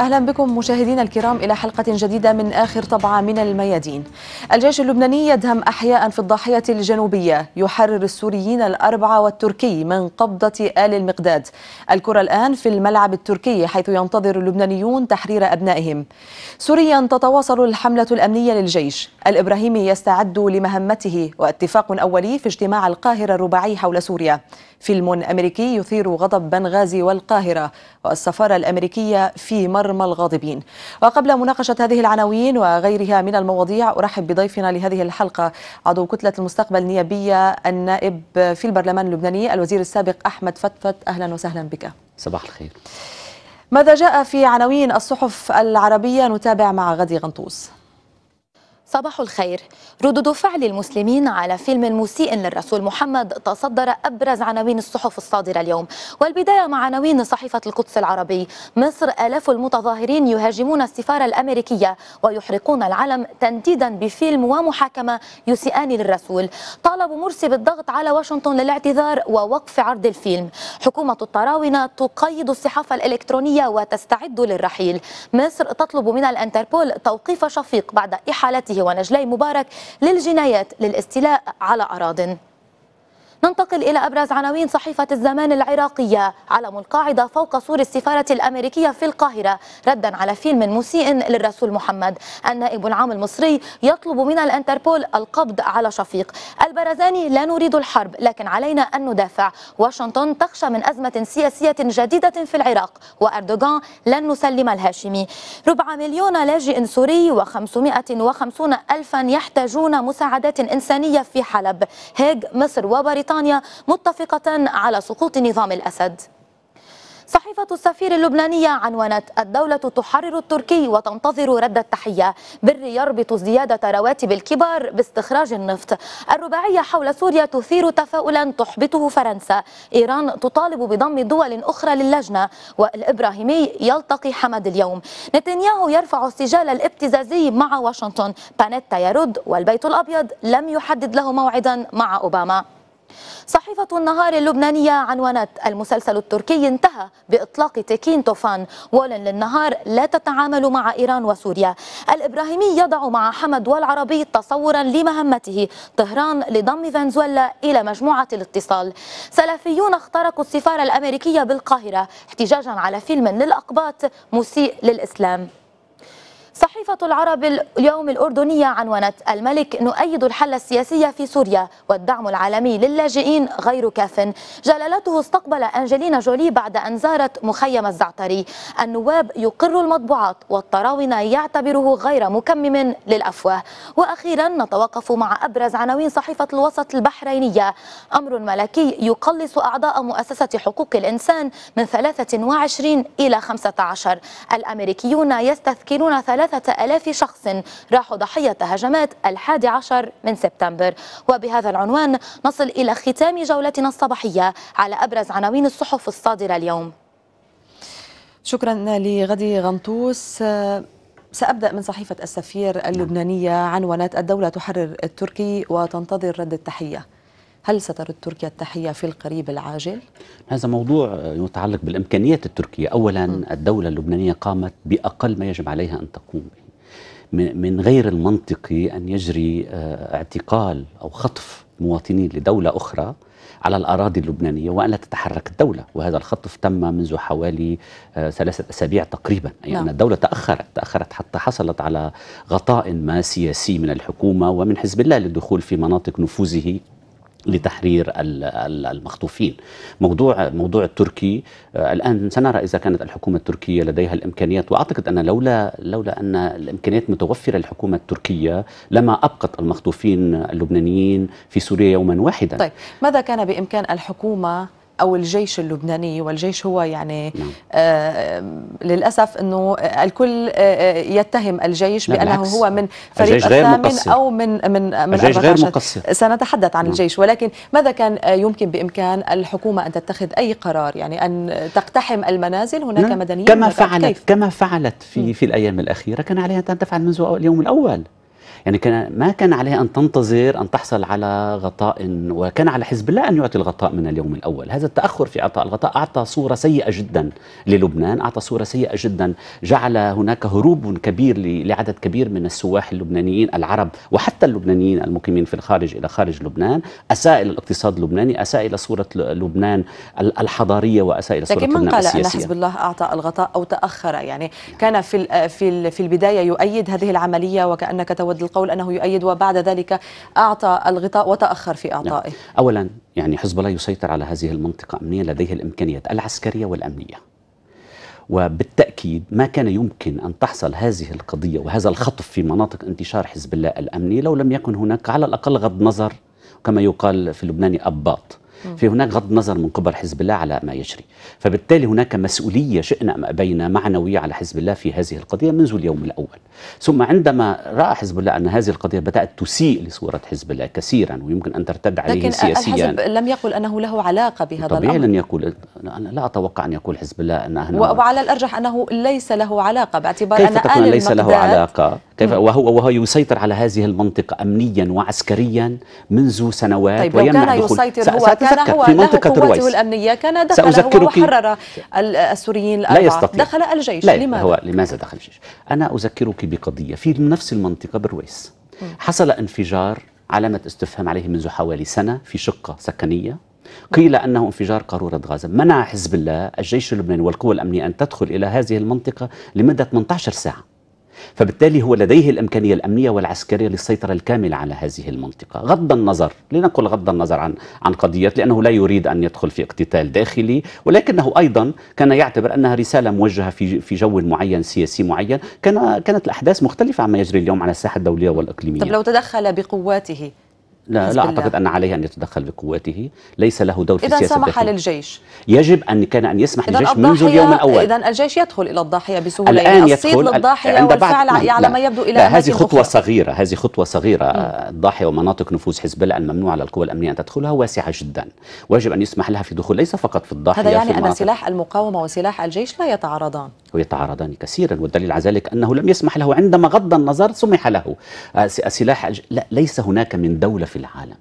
أهلا بكم مشاهدينا الكرام إلى حلقة جديدة من آخر طبعة من الميادين الجيش اللبناني يدهم أحياء في الضاحية الجنوبية يحرر السوريين الأربعة والتركي من قبضة آل المقداد الكرة الآن في الملعب التركي حيث ينتظر اللبنانيون تحرير أبنائهم سوريا تتواصل الحملة الأمنية للجيش الإبراهيمي يستعد لمهمته واتفاق أولي في اجتماع القاهرة الرباعي حول سوريا فيلم أمريكي يثير غضب بنغازي والقاهرة والسفارة الأمريكية في مر مرمى الغاضبين وقبل مناقشة هذه العناوين وغيرها من المواضيع أرحب بضيفنا لهذه الحلقة عضو كتلة المستقبل النيابية النائب في البرلمان اللبناني الوزير السابق أحمد فتفت أهلا وسهلا بك صباح الخير ماذا جاء في عناوين الصحف العربية نتابع مع غدي غنطوس صباح الخير ردود فعل المسلمين على فيلم مسيء للرسول محمد تصدر أبرز عناوين الصحف الصادرة اليوم والبداية مع عناوين صحيفة القدس العربي مصر ألاف المتظاهرين يهاجمون السفارة الأمريكية ويحرقون العلم تنديدا بفيلم ومحاكمة يسيئان للرسول طالب مرسي بالضغط على واشنطن للاعتذار ووقف عرض الفيلم حكومة الطراونة تقيد الصحافة الإلكترونية وتستعد للرحيل مصر تطلب من الأنتربول توقيف شفيق بعد إحالته ونجلي مبارك للجنايات للاستيلاء على أراضٍ ننتقل إلى أبرز عناوين صحيفة الزمان العراقية علم القاعدة فوق سور السفارة الأمريكية في القاهرة ردا على فيلم مسيء للرسول محمد النائب العام المصري يطلب من الانتربول القبض على شفيق البرزاني لا نريد الحرب لكن علينا أن ندافع واشنطن تخشى من أزمة سياسية جديدة في العراق وأردوغان لن نسلم الهاشمي ربع مليون لاجئ سوري و550 ألفا يحتاجون مساعدات إنسانية في حلب هيج مصر وبريطانيا بريطانيا متفقة على سقوط نظام الأسد صحيفة السفير اللبنانية عنونت الدولة تحرر التركي وتنتظر رد التحية بر يربط زيادة رواتب الكبار باستخراج النفط الرباعية حول سوريا تثير تفاؤلا تحبطه فرنسا إيران تطالب بضم دول أخرى للجنة والإبراهيمي يلتقي حمد اليوم نتنياهو يرفع السجال الابتزازي مع واشنطن بانيتا يرد والبيت الأبيض لم يحدد له موعدا مع أوباما صحيفة النهار اللبنانية عنونت المسلسل التركي انتهى بإطلاق تكين توفان وولن للنهار لا تتعامل مع إيران وسوريا الإبراهيمي يضع مع حمد والعربي تصورا لمهمته طهران لضم فنزويلا إلى مجموعة الاتصال سلفيون اخترقوا السفارة الأمريكية بالقاهرة احتجاجا على فيلم للأقباط مسيء للإسلام صحيفة العرب اليوم الأردنية عنونت الملك نؤيد الحل السياسي في سوريا والدعم العالمي للاجئين غير كاف جلالته استقبل أنجلينا جولي بعد أن زارت مخيم الزعتري النواب يقر المطبوعات والطراونة يعتبره غير مكمم للأفواه وأخيرا نتوقف مع أبرز عناوين صحيفة الوسط البحرينية أمر ملكي يقلص أعضاء مؤسسة حقوق الإنسان من 23 إلى 15 الأمريكيون يستذكرون ثلاث ثلاثة ألاف شخص راحوا ضحية هجمات الحادي عشر من سبتمبر وبهذا العنوان نصل إلى ختام جولتنا الصباحية على أبرز عناوين الصحف الصادرة اليوم شكرا لغدي غنطوس سأبدأ من صحيفة السفير اللبنانية عنوانات الدولة تحرر التركي وتنتظر رد التحية هل سترد تركيا التحية في القريب العاجل؟ هذا موضوع يتعلق بالإمكانيات التركية أولا الدولة اللبنانية قامت بأقل ما يجب عليها أن تقوم به من غير المنطقي أن يجري آه، اعتقال أو خطف مواطنين لدولة أخرى على الأراضي اللبنانية وأن لا تتحرك الدولة وهذا الخطف تم منذ حوالي آه، ثلاثة أسابيع تقريبا أي يعني نعم. أن الدولة تأخرت تأخرت حتى حصلت على غطاء ما سياسي من الحكومة ومن حزب الله للدخول في مناطق نفوذه لتحرير المخطوفين موضوع موضوع التركي آه، الان سنرى اذا كانت الحكومه التركيه لديها الامكانيات واعتقد ان لولا لولا ان الامكانيات متوفره للحكومه التركيه لما ابقت المخطوفين اللبنانيين في سوريا يوما واحدا طيب ماذا كان بامكان الحكومه او الجيش اللبناني والجيش هو يعني نعم. آه، للاسف انه الكل آه، آه، يتهم الجيش بانه هو من فريق الثامن او من من من الجيش غير مقصر سنتحدث عن نعم. الجيش ولكن ماذا كان يمكن بامكان الحكومه ان تتخذ اي قرار يعني ان تقتحم المنازل هناك نعم. مدنيين كما فعلت كيف؟ كما فعلت في في الايام الاخيره كان عليها ان تفعل منذ اليوم الاول يعني كان ما كان عليها أن تنتظر أن تحصل على غطاء وكان على حزب الله أن يعطي الغطاء من اليوم الأول هذا التأخر في إعطاء الغطاء أعطى صورة سيئة جدا للبنان أعطى صورة سيئة جدا جعل هناك هروب كبير لعدد كبير من السواح اللبنانيين العرب وحتى اللبنانيين المقيمين في الخارج إلى خارج لبنان أساء إلى الاقتصاد اللبناني أساء إلى صورة لبنان الحضارية وأساء إلى صورة لكن من قال أن حزب الله أعطى الغطاء أو تأخر يعني كان في في في البداية يؤيد هذه العملية وكأنك تود القول أنه يؤيد وبعد ذلك أعطى الغطاء وتأخر في نعم. أعطائه أولا يعني حزب الله يسيطر على هذه المنطقة أمنيا لديه الإمكانيات العسكرية والأمنية وبالتأكيد ما كان يمكن أن تحصل هذه القضية وهذا الخطف في مناطق انتشار حزب الله الأمني لو لم يكن هناك على الأقل غض نظر كما يقال في اللبناني أباط في هناك غض نظر من قبل حزب الله على ما يجري فبالتالي هناك مسؤولية شئنا أم أبينا معنوية على حزب الله في هذه القضية منذ اليوم الأول ثم عندما رأى حزب الله أن هذه القضية بدأت تسيء لصورة حزب الله كثيرا ويمكن أن ترتد عليه لكن سياسيا لكن الحزب لم يقل أنه له علاقة بهذا طبيعي الأمر طبيعي لن يقول أنا لا أتوقع أن يقول حزب الله أنه وعلى الأرجح أنه ليس له علاقة باعتبار كيف أن تكون ليس له علاقة كيف وهو وهو يسيطر على هذه المنطقة أمنيا وعسكريا منذ سنوات طيب ويمنع كان يسيطر هو كان هو في منطقة قوته الأمنية كان دخل هو وحرر السوريين الأربعة لا يستطيع. دخل الجيش لا لماذا؟ هو لماذا دخل الجيش؟ أنا أذكرك بقضية في نفس المنطقة بالرويس حصل انفجار علامة استفهام عليه منذ حوالي سنة في شقة سكنية قيل انه انفجار قاروره غاز منع حزب الله الجيش اللبناني والقوى الامنيه ان تدخل الى هذه المنطقه لمده 18 ساعه. فبالتالي هو لديه الامكانيه الامنيه والعسكريه للسيطره الكامله على هذه المنطقه غض النظر لنقل غض النظر عن عن قضية لانه لا يريد ان يدخل في اقتتال داخلي ولكنه ايضا كان يعتبر انها رساله موجهه في في جو معين سياسي معين كان كانت الاحداث مختلفه عما يجري اليوم على الساحه الدوليه والاقليميه طب لو تدخل بقواته لا لا اعتقد ان عليه ان يتدخل بقواته، ليس له دور في السياسه اذا سمح للجيش يجب ان كان ان يسمح للجيش منذ اليوم الاول اذا الجيش يدخل الى الضاحيه بسهوله الان يعني يدخل للضاحيه عند والفعل على ما يبدو الى هذه خطوه أخرى. صغيره هذه خطوه صغيره الضاحيه ومناطق نفوذ حزب الله الممنوع على القوى الامنيه ان تدخلها واسعه جدا، ويجب ان يسمح لها في دخول ليس فقط في الضاحيه هذا يعني ان سلاح المقاومه وسلاح الجيش لا يتعارضان ويتعارضان كثيرا والدليل على ذلك انه لم يسمح له عندما غض النظر سمح له سلاح لا ليس هناك من دوله في العالم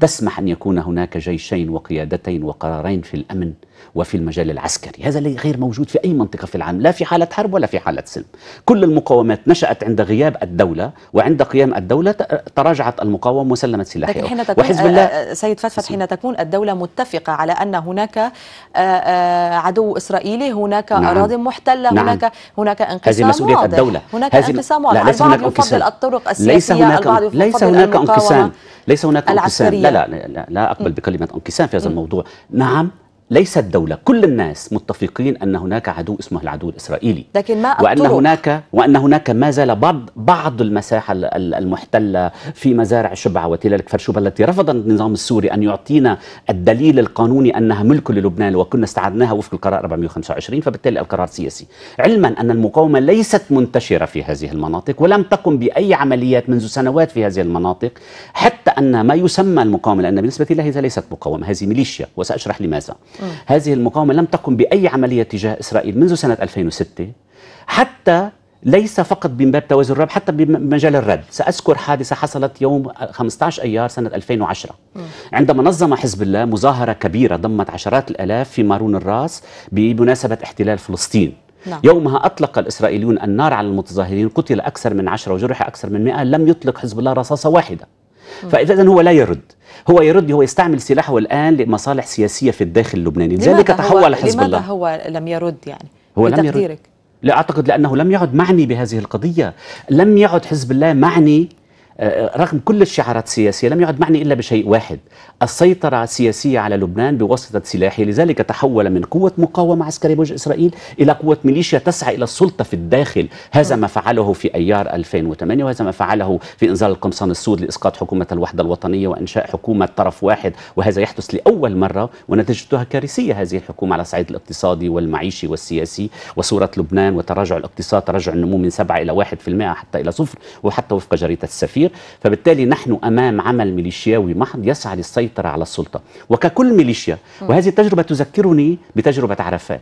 تسمح أن يكون هناك جيشين وقيادتين وقرارين في الأمن وفي المجال العسكري هذا غير موجود في أي منطقة في العالم لا في حالة حرب ولا في حالة سلم كل المقاومات نشأت عند غياب الدولة وعند قيام الدولة تراجعت المقاومة وسلمت سلاحها لكن حين تكون وحزب الله آه، آه، سيد فتفت حين تكون الدولة متفقة على أن هناك آه، عدو إسرائيلي هناك نعم أراضي محتلة نعم هناك هناك انقسام هذه مسؤولية الدولة هناك انقسام واضح البعض يفضل الطرق السياسية ليس هناك انقسام ليس هناك انقسام ليس هناك العسكرية. انقسام لا, لا لا لا اقبل بكلمه انقسام في هذا الموضوع نعم ليس الدولة كل الناس متفقين أن هناك عدو اسمه العدو الإسرائيلي لكن ما وأن هناك وأن هناك ما زال بعض بعض المساحة المحتلة في مزارع شبعة وتلال فرشوبة التي رفض النظام السوري أن يعطينا الدليل القانوني أنها ملك للبنان وكنا استعدناها وفق القرار 425 فبالتالي القرار سياسي علما أن المقاومة ليست منتشرة في هذه المناطق ولم تقم بأي عمليات منذ سنوات في هذه المناطق حتى أن ما يسمى المقاومة لأن بالنسبة لي هذه ليست مقاومة هذه ميليشيا وسأشرح لماذا آه. هذه المقاومة لم تقم بأي عملية تجاه إسرائيل منذ سنة 2006 حتى ليس فقط من باب توازن الرب حتى بمجال الرد سأذكر حادثة حصلت يوم 15 أيار سنة 2010 م. آه. عندما نظم حزب الله مظاهرة كبيرة ضمت عشرات الألاف في مارون الراس بمناسبة احتلال فلسطين لا. نعم. يومها أطلق الإسرائيليون النار على المتظاهرين قتل أكثر من عشرة وجرح أكثر من مئة لم يطلق حزب الله رصاصة واحدة فاذا هو لا يرد هو يرد هو يستعمل سلاحه الان لمصالح سياسيه في الداخل اللبناني لذلك تحول حزب الله لماذا هو لم يرد يعني هو لم يرد لا اعتقد لانه لم يعد معني بهذه القضيه لم يعد حزب الله معني آه، رغم كل الشعارات السياسية لم يعد معني إلا بشيء واحد السيطرة السياسية على لبنان بواسطة سلاحه لذلك تحول من قوة مقاومة عسكرية بوجه إسرائيل إلى قوة ميليشيا تسعى إلى السلطة في الداخل هذا ما فعله في أيار 2008 وهذا ما فعله في إنزال القمصان السود لإسقاط حكومة الوحدة الوطنية وإنشاء حكومة طرف واحد وهذا يحدث لأول مرة ونتيجتها كارثية هذه الحكومة على الصعيد الاقتصادي والمعيشي والسياسي وصورة لبنان وتراجع الاقتصاد تراجع النمو من 7 إلى 1% حتى إلى صفر وحتى وفق جريدة السفير كبير فبالتالي نحن أمام عمل ميليشياوي محض يسعى للسيطرة على السلطة وككل ميليشيا وهذه التجربة تذكرني بتجربة عرفات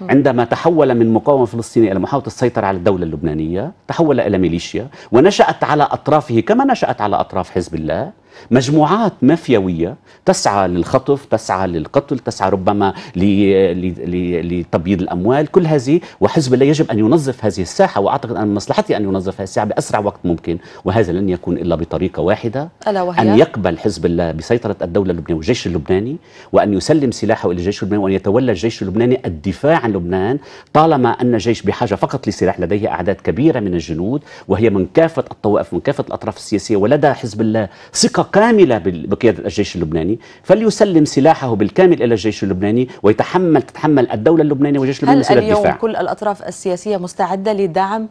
عندما تحول من مقاومة فلسطينية إلى محاولة السيطرة على الدولة اللبنانية تحول إلى ميليشيا ونشأت على أطرافه كما نشأت على أطراف حزب الله مجموعات مافيوية تسعى للخطف تسعى للقتل تسعى ربما لتبييض الأموال كل هذه وحزب الله يجب أن ينظف هذه الساحة وأعتقد أن مصلحتي أن ينظف هذه الساحة بأسرع وقت ممكن وهذا لن يكون إلا بطريقة واحدة ألا وهي؟ أن يقبل حزب الله بسيطرة الدولة اللبنانية والجيش اللبناني وأن يسلم سلاحه إلى الجيش اللبناني وأن يتولى الجيش اللبناني الدفاع عن لبنان طالما أن الجيش بحاجة فقط لسلاح لديه أعداد كبيرة من الجنود وهي من كافة الطوائف من كافة الأطراف السياسية ولدى حزب الله ثقة كاملة بقيادة الجيش اللبناني فليسلم سلاحه بالكامل إلى الجيش اللبناني ويتحمل تتحمل الدولة اللبنانية وجيش اللبناني هل اليوم الدفاع. كل الأطراف السياسية مستعدة لدعم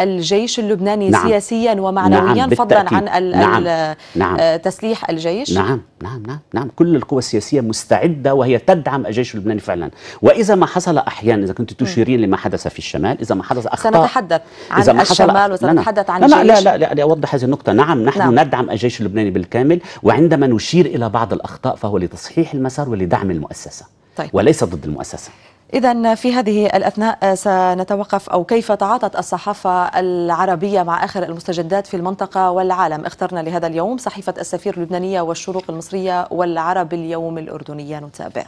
الجيش اللبناني نعم سياسيا ومعنويا نعم فضلا عن نعم نعم آه، تسليح الجيش نعم نعم نعم نعم كل القوى السياسيه مستعده وهي تدعم الجيش اللبناني فعلا واذا ما حصل احيانا اذا كنت تشيرين لما حدث في الشمال اذا ما حدث اخطاء سنتحدث عن إذا ما الشمال وسنتحدث عن الجيش لا لا, لا, لا لاوضح هذه النقطه نعم نحن نعم. ندعم الجيش اللبناني بالكامل وعندما نشير الى بعض الاخطاء فهو لتصحيح المسار ولدعم المؤسسه طيب. وليس ضد المؤسسه إذا في هذه الأثناء سنتوقف أو كيف تعاطت الصحافة العربية مع آخر المستجدات في المنطقة والعالم اخترنا لهذا اليوم صحيفة السفير اللبنانية والشروق المصرية والعرب اليوم الأردنية نتابع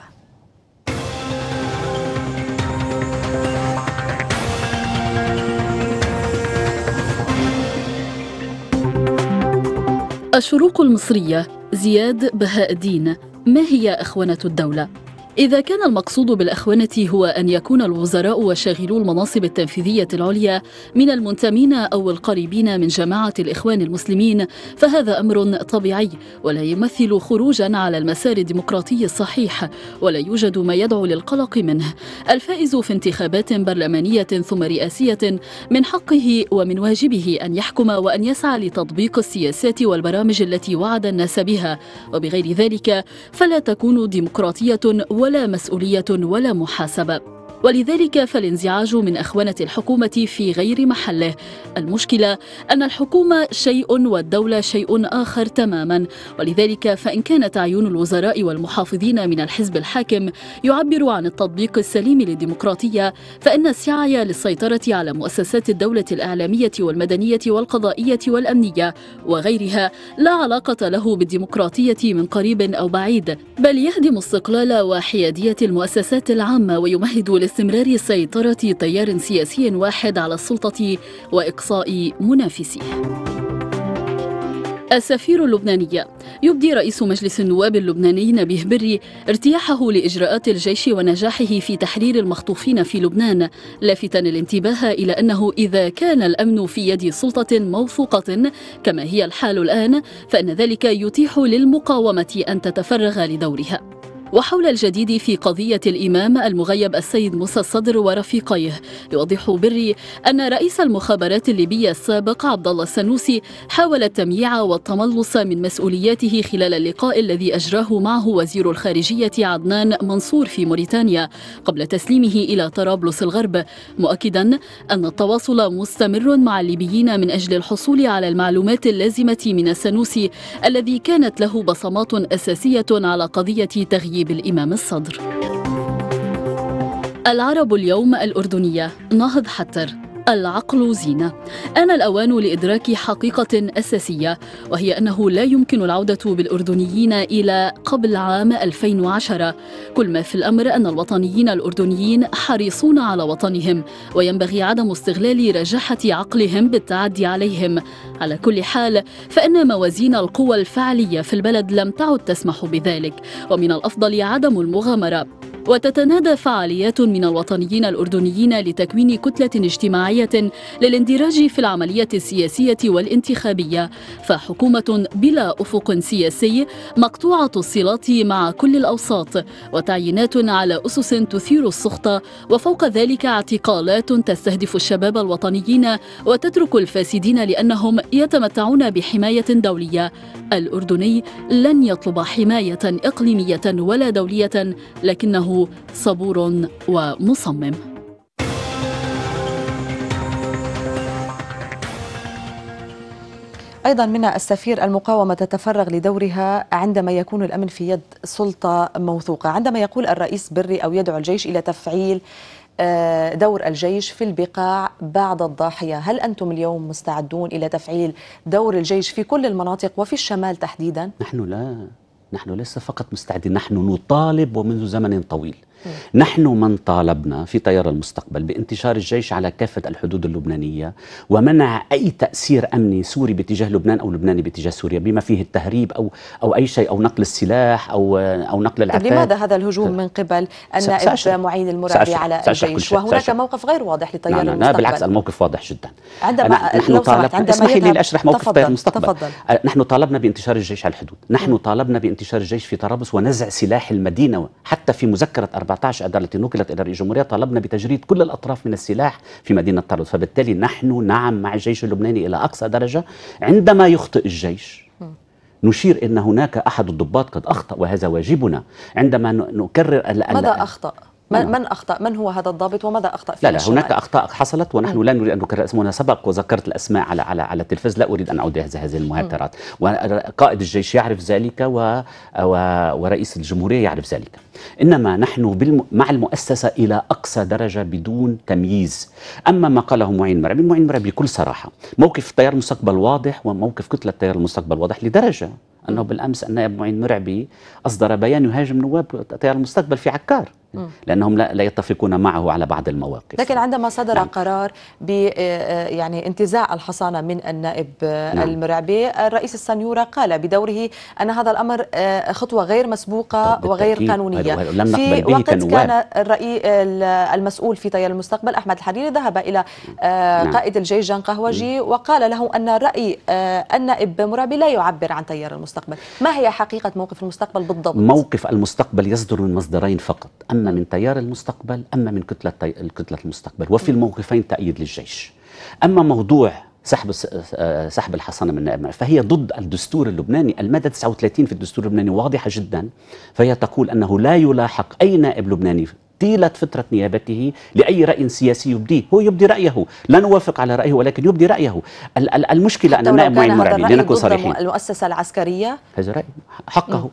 الشروق المصرية زياد بهاء الدين ما هي إخوانة الدولة؟ إذا كان المقصود بالأخونة هو أن يكون الوزراء وشاغلو المناصب التنفيذية العليا من المنتمين أو القريبين من جماعة الإخوان المسلمين فهذا أمر طبيعي ولا يمثل خروجا على المسار الديمقراطي الصحيح ولا يوجد ما يدعو للقلق منه الفائز في انتخابات برلمانية ثم رئاسية من حقه ومن واجبه أن يحكم وأن يسعى لتطبيق السياسات والبرامج التي وعد الناس بها وبغير ذلك فلا تكون ديمقراطية ولا ولا مسؤولية ولا محاسبة ولذلك فالانزعاج من أخوانة الحكومة في غير محله المشكلة أن الحكومة شيء والدولة شيء آخر تماما ولذلك فإن كانت عيون الوزراء والمحافظين من الحزب الحاكم يعبر عن التطبيق السليم للديمقراطية فإن السعي للسيطرة على مؤسسات الدولة الإعلامية والمدنية والقضائية والأمنية وغيرها لا علاقة له بالديمقراطية من قريب أو بعيد بل يهدم استقلال وحيادية المؤسسات العامة ويمهد استمرار سيطرة تيار سياسي واحد على السلطة وإقصاء منافسيه السفير اللبناني يبدي رئيس مجلس النواب اللبناني نبيه بري ارتياحه لإجراءات الجيش ونجاحه في تحرير المخطوفين في لبنان لافتا الانتباه إلى أنه إذا كان الأمن في يد سلطة موثوقة كما هي الحال الآن فإن ذلك يتيح للمقاومة أن تتفرغ لدورها وحول الجديد في قضية الإمام المغيب السيد موسى الصدر ورفيقيه يوضح بري أن رئيس المخابرات الليبية السابق عبد الله السنوسي حاول التمييع والتملص من مسؤولياته خلال اللقاء الذي أجراه معه وزير الخارجية عدنان منصور في موريتانيا قبل تسليمه إلى طرابلس الغرب مؤكدا أن التواصل مستمر مع الليبيين من أجل الحصول على المعلومات اللازمة من السنوسي الذي كانت له بصمات أساسية على قضية تغيير طيب الإمام الصدر العرب اليوم الأردنية نهض حتر العقل زينة آن الأوان لإدراك حقيقة أساسية وهي أنه لا يمكن العودة بالأردنيين إلى قبل عام 2010 كل ما في الأمر أن الوطنيين الأردنيين حريصون على وطنهم وينبغي عدم استغلال رجاحة عقلهم بالتعدي عليهم على كل حال فإن موازين القوى الفعلية في البلد لم تعد تسمح بذلك ومن الأفضل عدم المغامرة وتتنادى فعاليات من الوطنيين الأردنيين لتكوين كتلة اجتماعية للاندراج في العملية السياسية والانتخابية فحكومة بلا أفق سياسي مقطوعة الصلات مع كل الأوساط وتعيينات على أسس تثير السخطة وفوق ذلك اعتقالات تستهدف الشباب الوطنيين وتترك الفاسدين لأنهم يتمتعون بحماية دولية الأردني لن يطلب حماية إقليمية ولا دولية لكنه صبور ومصمم أيضا من السفير المقاومة تتفرغ لدورها عندما يكون الأمن في يد سلطة موثوقة عندما يقول الرئيس بري أو يدعو الجيش إلى تفعيل آه، دور الجيش في البقاع بعد الضاحية هل أنتم اليوم مستعدون إلى تفعيل دور الجيش في كل المناطق وفي الشمال تحديدا؟ نحن لا نحن ليس فقط مستعدين نحن نطالب ومنذ زمن طويل نحن من طالبنا في تيار المستقبل بانتشار الجيش على كافة الحدود اللبنانية ومنع أي تأثير أمني سوري باتجاه لبنان أو لبناني باتجاه سوريا بما فيه التهريب أو أو أي شيء أو نقل السلاح أو أو نقل طيب، العتاد لماذا هذا الهجوم من قبل النائب معين المرابي على الجيش وهناك موقف غير واضح لتيار لا المستقبل بالعكس الموقف واضح جدا عندما نحن طالب عندما اسمحي لي لأشرح موقف تيار المستقبل تفضل. نحن طالبنا بانتشار الجيش على الحدود نحن طالبنا بانتشار الجيش في طرابلس ونزع سلاح المدينة حتى في مذكرة 14 أدار التي نقلت إلى رئيس الجمهورية طلبنا بتجريد كل الأطراف من السلاح في مدينة طرد فبالتالي نحن نعم مع الجيش اللبناني إلى أقصى درجة عندما يخطئ الجيش نشير أن هناك أحد الضباط قد أخطأ وهذا واجبنا عندما نكرر ماذا أخطأ؟ من, نعم. من أخطأ من هو هذا الضابط وماذا أخطأ في لا لا هناك أخطاء حصلت ونحن لا نريد أن نكرر اسمنا سبق وذكرت الأسماء على على على التلفاز لا أريد أن أعود هذه المهاترات وقائد الجيش يعرف ذلك و, و ورئيس الجمهورية يعرف ذلك إنما نحن بالم... مع المؤسسة إلى أقصى درجة بدون تمييز أما ما قاله معين مرعي معين مرعي بكل صراحة موقف تيار المستقبل واضح وموقف كتلة تيار المستقبل واضح لدرجة أنه بالأمس ان معين مرعبي أصدر بيان يهاجم نواب تيار المستقبل في عكار لانهم لا, لا يتفقون معه على بعض المواقف لكن عندما صدر نعم. قرار ب آه، آه، يعني انتزاع الحصانه من النائب آه، نعم. المرعبي الرئيس السنيوره قال بدوره ان هذا الامر خطوه غير مسبوقه وغير قانونيه لم نقبل به وقت كنواب. كان الرئي المسؤول في تيار المستقبل احمد الحريري ذهب الى نعم. قائد الجيش جان قهوجي وقال له ان راي النائب مرعبي لا يعبر عن تيار المستقبل ما هي حقيقه موقف المستقبل بالضبط موقف المستقبل يصدر من مصدرين فقط أما من تيار المستقبل أما من كتلة كتلة المستقبل وفي الموقفين تأييد للجيش أما موضوع سحب آه، سحب الحصانه من النائب فهي ضد الدستور اللبناني الماده 39 في الدستور اللبناني واضحه جدا فهي تقول انه لا يلاحق اي نائب لبناني طيلة فترة نيابته لأي رأي سياسي يبديه هو يبدي رأيه لا نوافق على رأيه ولكن يبدي رأيه المشكلة أن النائب معين مرعي لنكون صريحين المؤسسة العسكرية هذا رأي حقه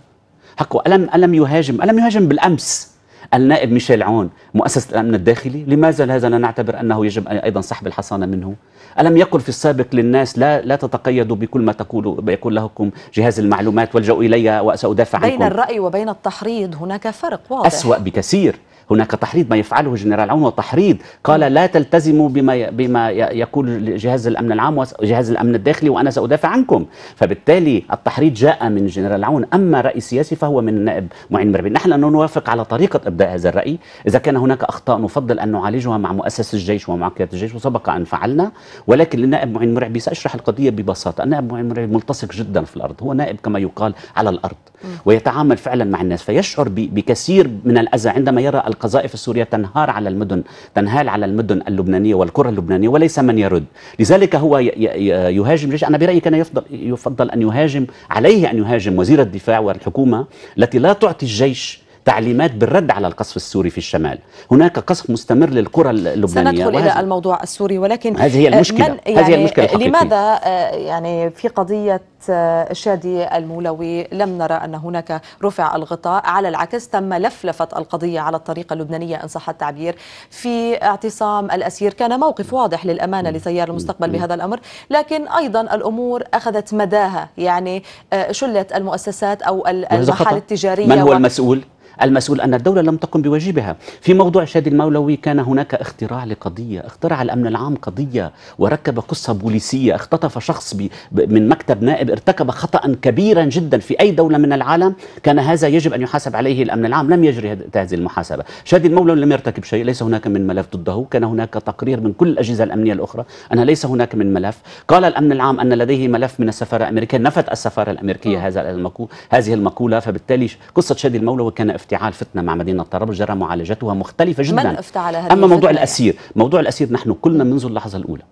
حقه ألم ألم يهاجم ألم يهاجم بالأمس النائب ميشيل عون مؤسسة الأمن الداخلي لماذا هذا لا نعتبر أنه يجب أيضا سحب الحصانة منه ألم يقل في السابق للناس لا لا تتقيدوا بكل ما تقول يقول لكم جهاز المعلومات والجأوا إلي وسأدافع عنكم بين الرأي وبين التحريض هناك فرق واضح أسوأ بكثير هناك تحريض ما يفعله جنرال عون وتحريض قال لا تلتزموا بما بما يقول جهاز الامن العام وجهاز الامن الداخلي وانا سادافع عنكم فبالتالي التحريض جاء من جنرال عون اما راي سياسي فهو من النائب معين مربين نحن لا نوافق على طريقه ابداء هذا الراي اذا كان هناك اخطاء نفضل ان نعالجها مع مؤسس الجيش ومع قياده الجيش وسبق ان فعلنا ولكن النائب معين مرعبي ساشرح القضيه ببساطه النائب معين مرعبي ملتصق جدا في الارض هو نائب كما يقال على الارض ويتعامل فعلا مع الناس فيشعر بكثير من الاذى عندما يرى القذائف السورية تنهار على المدن تنهال على المدن اللبنانية والكرة اللبنانية وليس من يرد لذلك هو يهاجم الجيش أنا برأيي كان يفضل, يفضل أن يهاجم عليه أن يهاجم وزير الدفاع والحكومة التي لا تعطي الجيش تعليمات بالرد على القصف السوري في الشمال هناك قصف مستمر للقرى اللبنانية سندخل إلى الموضوع السوري ولكن هذه هي آه، المشكلة يعني هذه المشكلة الحقيقية. لماذا آه، يعني في قضية آه، شادي المولوي لم نرى أن هناك رفع الغطاء على العكس تم لفلفة القضية على الطريقة اللبنانية إن صح التعبير في اعتصام الأسير كان موقف واضح للأمانة لتيار المستقبل بهذا الأمر لكن أيضا الأمور أخذت مداها يعني شلت المؤسسات أو المحال التجارية من هو المسؤول؟ المسؤول أن الدولة لم تقم بواجبها في موضوع شادي المولوي كان هناك اختراع لقضية اخترع الأمن العام قضية وركب قصة بوليسية اختطف شخص من مكتب نائب ارتكب خطأ كبيرا جدا في أي دولة من العالم كان هذا يجب أن يحاسب عليه الأمن العام لم يجري هذه المحاسبة شادي المولوي لم يرتكب شيء ليس هناك من ملف ضده كان هناك تقرير من كل الأجهزة الأمنية الأخرى أن ليس هناك من ملف قال الأمن العام أن لديه ملف من السفارة الأمريكية نفت السفارة الأمريكية آه. هذا المقول هذه المقولة فبالتالي قصة شادي المولوي كان افتعال فتنه مع مدينه طرابلس جرى معالجتها مختلفه جدا من افتعل هذه اما موضوع الاسير موضوع الاسير نحن كلنا منذ اللحظه الاولى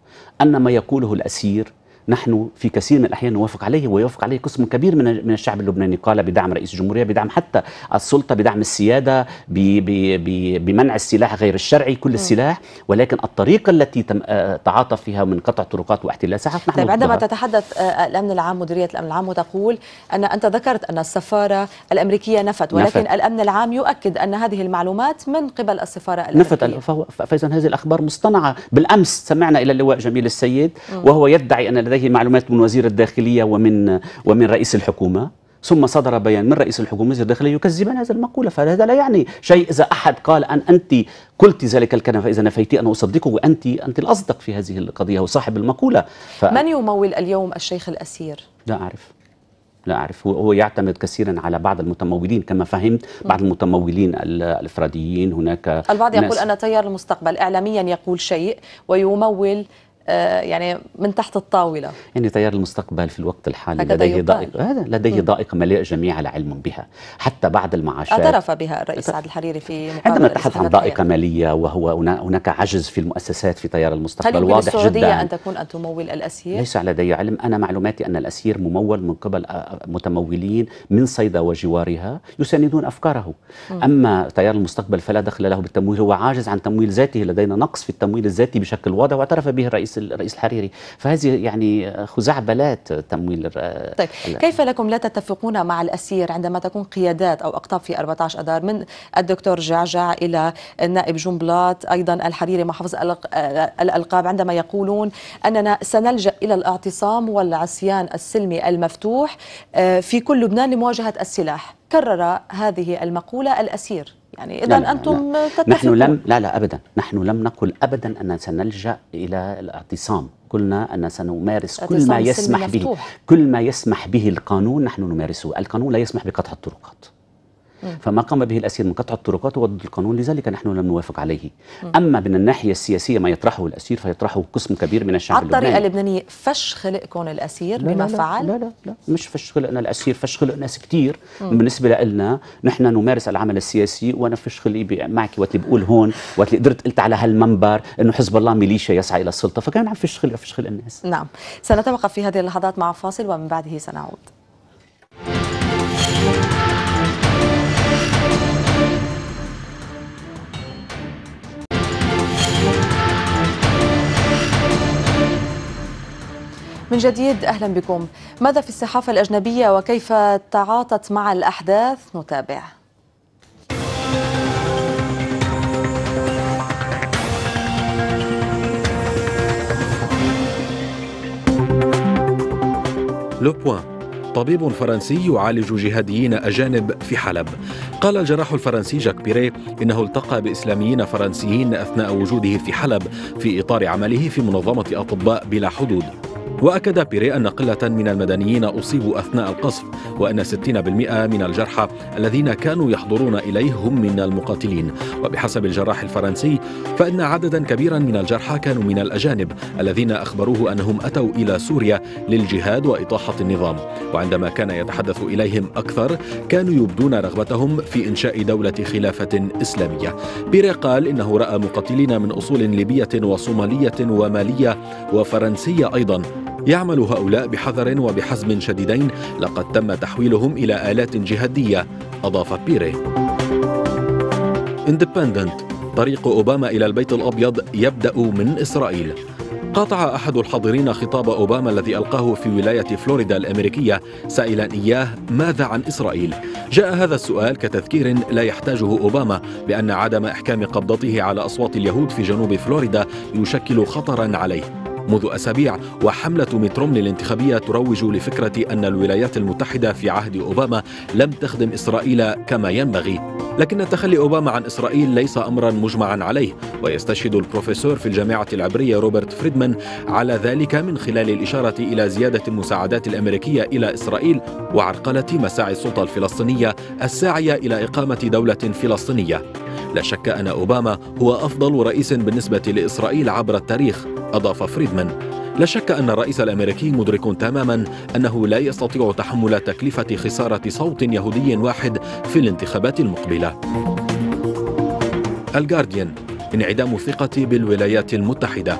ان ما يقوله الاسير نحن في كثير من الأحيان نوافق عليه ويوافق عليه قسم كبير من من الشعب اللبناني قال بدعم رئيس الجمهورية بدعم حتى السلطة بدعم السيادة بمنع السلاح غير الشرعي كل السلاح ولكن الطريقة التي آه، تعاطف فيها من قطع طرقات واحتلاسها نحن طيب عندما تتحدث آه، الأمن العام مديرية الأمن العام وتقول أن أنت ذكرت أن السفارة الأمريكية نفت ولكن نفت. الأمن العام يؤكد أن هذه المعلومات من قبل السفارة الأمريكية نفت فإذا هذه الأخبار مصطنعة بالأمس سمعنا إلى اللواء جميل السيد وهو يدعي أن لديه معلومات من وزير الداخلية ومن ومن رئيس الحكومة ثم صدر بيان من رئيس الحكومة وزير الداخلية يكذبان هذا المقولة فهذا لا يعني شيء إذا أحد قال أن أنت قلت ذلك الكلام فإذا نفيت أنا أصدقه وأنت أنت الأصدق في هذه القضية وصاحب المقولة ف... من يمول اليوم الشيخ الأسير؟ لا أعرف لا أعرف هو يعتمد كثيرا على بعض المتمولين كما فهمت بعض المتمولين الإفراديين هناك البعض يقول أن تيار المستقبل إعلاميا يقول شيء ويمول آه، يعني من تحت الطاولة يعني تيار المستقبل في الوقت الحالي لديه ضائقه ضائق هذا لديه ضائقة مليئة جميع العلم بها حتى بعد المعاشات اعترف بها الرئيس سعد الحريري في عندما نتحدث عن ضائقة مالية وهو هناك عجز في المؤسسات في تيار المستقبل واضح جدا أن تكون أن تمول الأسير ليس لدي علم أنا معلوماتي أن الأسير ممول من قبل آه، آه، متمولين من صيدا وجوارها يساندون أفكاره م. أما تيار المستقبل فلا دخل له بالتمويل هو عاجز عن تمويل ذاته لدينا نقص في التمويل الذاتي بشكل واضح واعترف به الرئيس الرئيس الرئيس الحريري فهذه يعني خزعبلات تمويل طيب كيف لكم لا تتفقون مع الأسير عندما تكون قيادات أو أقطاب في 14 اذار من الدكتور جعجع إلى النائب جنبلاط أيضا الحريري محافظ آه، الألقاب عندما يقولون أننا سنلجأ إلى الاعتصام والعصيان السلمي المفتوح آه، في كل لبنان لمواجهة السلاح كرر هذه المقولة الأسير يعني اذا انتم لا تتفقون نحن لم لا لا ابدا نحن لم نقل ابدا ان سنلجا الى الاعتصام قلنا ان سنمارس كل ما يسمح به كل ما يسمح به القانون نحن نمارسه القانون لا يسمح بقطع الطرقات فما قام به الأسير من قطع الطرقات هو ضد القانون لذلك نحن لم نوافق عليه أما من الناحية السياسية ما يطرحه الأسير فيطرحه قسم كبير من الشعب اللبناني الطريقة اللبنانية فش خلقكم الأسير بما فعل؟ لا لا لا مش فش خلقنا الأسير فش خلق ناس كثير بالنسبة لنا نحن نمارس العمل السياسي وأنا فش خلقي معك وقت اللي بقول هون وقت اللي قدرت قلت على هالمنبر أنه حزب الله ميليشيا يسعى إلى السلطة فكان عم فش خلق فش خلق الناس نعم سنتوقف في هذه اللحظات مع فاصل ومن بعده سنعود من جديد أهلا بكم ماذا في الصحافة الأجنبية وكيف تعاطت مع الأحداث نتابع لوبوان طبيب فرنسي يعالج جهاديين أجانب في حلب قال الجراح الفرنسي جاك بيري إنه التقى بإسلاميين فرنسيين أثناء وجوده في حلب في إطار عمله في منظمة أطباء بلا حدود وأكد بيري أن قلة من المدنيين أصيبوا أثناء القصف وأن 60% من الجرحى الذين كانوا يحضرون إليه هم من المقاتلين وبحسب الجراح الفرنسي فإن عددا كبيرا من الجرحى كانوا من الأجانب الذين أخبروه أنهم أتوا إلى سوريا للجهاد وإطاحة النظام وعندما كان يتحدث إليهم أكثر كانوا يبدون رغبتهم في إنشاء دولة خلافة إسلامية بيري قال إنه رأى مقاتلين من أصول ليبية وصومالية ومالية وفرنسية أيضا يعمل هؤلاء بحذر وبحزم شديدين لقد تم تحويلهم إلى آلات جهادية أضاف بيري اندبندنت طريق أوباما إلى البيت الأبيض يبدأ من إسرائيل قاطع أحد الحاضرين خطاب أوباما الذي ألقاه في ولاية فلوريدا الأمريكية سائلا إياه ماذا عن إسرائيل؟ جاء هذا السؤال كتذكير لا يحتاجه أوباما بأن عدم إحكام قبضته على أصوات اليهود في جنوب فلوريدا يشكل خطرا عليه منذ أسابيع وحملة ميت رومني الانتخابية تروج لفكرة أن الولايات المتحدة في عهد أوباما لم تخدم إسرائيل كما ينبغي لكن تخلي أوباما عن إسرائيل ليس أمرا مجمعا عليه ويستشهد البروفيسور في الجامعة العبرية روبرت فريدمان على ذلك من خلال الإشارة إلى زيادة المساعدات الأمريكية إلى إسرائيل وعرقلة مساعي السلطة الفلسطينية الساعية إلى إقامة دولة فلسطينية لا شك أن أوباما هو أفضل رئيس بالنسبة لإسرائيل عبر التاريخ أضاف فريدمان لا شك أن الرئيس الأمريكي مدرك تماما أنه لا يستطيع تحمل تكلفة خسارة صوت يهودي واحد في الانتخابات المقبلة الجارديان انعدام ثقة بالولايات المتحدة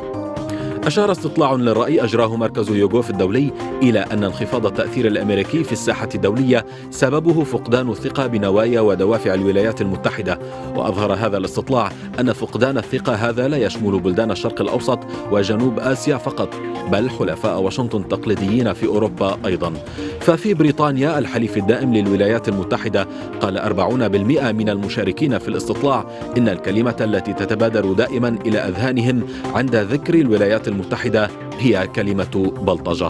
أشار استطلاع للرأي أجراه مركز يوغوف الدولي إلى أن انخفاض التأثير الأمريكي في الساحة الدولية سببه فقدان الثقة بنوايا ودوافع الولايات المتحدة وأظهر هذا الاستطلاع أن فقدان الثقة هذا لا يشمل بلدان الشرق الأوسط وجنوب آسيا فقط بل حلفاء واشنطن التقليديين في أوروبا أيضا ففي بريطانيا الحليف الدائم للولايات المتحدة قال 40% من المشاركين في الاستطلاع إن الكلمة التي تتبادر دائما إلى أذهانهم عند ذكر الولايات المتحدة هي كلمة بلطجة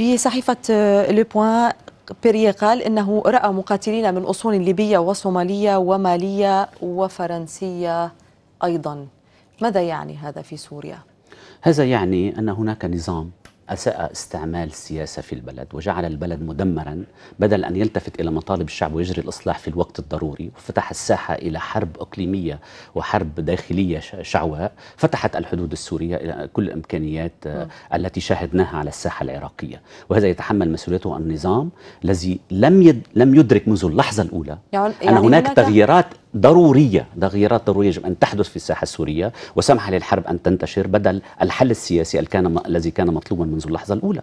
بصحيفة لوبوان بيري قال انه راى مقاتلين من اصول ليبيه وصوماليه وماليه وفرنسيه ايضا ماذا يعني هذا في سوريا هذا يعني ان هناك نظام أساء استعمال السياسة في البلد وجعل البلد مدمرا بدل أن يلتفت إلى مطالب الشعب ويجري الإصلاح في الوقت الضروري وفتح الساحة إلى حرب إقليمية وحرب داخلية شعواء فتحت الحدود السورية إلى كل الإمكانيات آه، نعم. التي شاهدناها على الساحة العراقية وهذا يتحمل مسؤوليته النظام الذي لم لم يدرك منذ اللحظة الأولى يعني أن يعني هناك تغييرات ضرورية تغييرات ضرورية يجب أن تحدث في الساحة السورية وسمح للحرب أن تنتشر بدل الحل السياسي الذي كان مطلوبا منذ اللحظة الأولى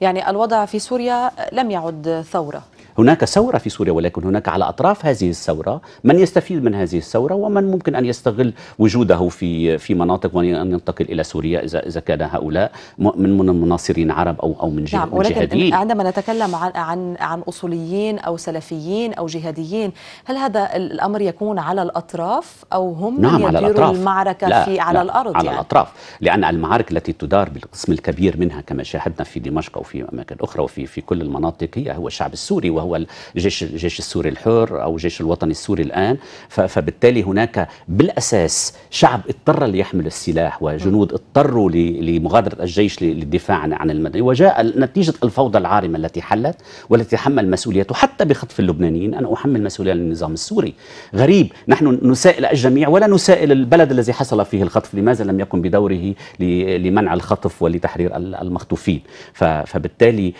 يعني الوضع في سوريا لم يعد ثورة هناك ثورة في سوريا ولكن هناك على أطراف هذه الثورة من يستفيد من هذه الثورة ومن ممكن أن يستغل وجوده في في مناطق وأن ينتقل إلى سوريا إذا إذا كان هؤلاء من من مناصرين عرب أو أو من جهة نعم ولكن جهاديين. عندما نتكلم عن عن عن أصوليين أو سلفيين أو جهاديين هل هذا الأمر يكون على الأطراف أو هم نعم على الأطراف المعركة لا في على لا الأرض على يعني. الأطراف لأن المعارك التي تدار بالقسم الكبير منها كما شاهدنا في دمشق أو في أماكن أخرى وفي في كل المناطق هي هو الشعب السوري وهو الجيش الجيش السوري الحر او الجيش الوطني السوري الان فبالتالي هناك بالاساس شعب اضطر ليحمل السلاح وجنود اضطروا لمغادره الجيش للدفاع عن المدني وجاء نتيجه الفوضى العارمه التي حلت والتي تحمل مسؤوليته حتى بخطف اللبنانيين انا احمل مسؤوليه للنظام السوري غريب نحن نسائل الجميع ولا نسائل البلد الذي حصل فيه الخطف لماذا لم يقم بدوره لمنع الخطف ولتحرير المخطوفين فبالتالي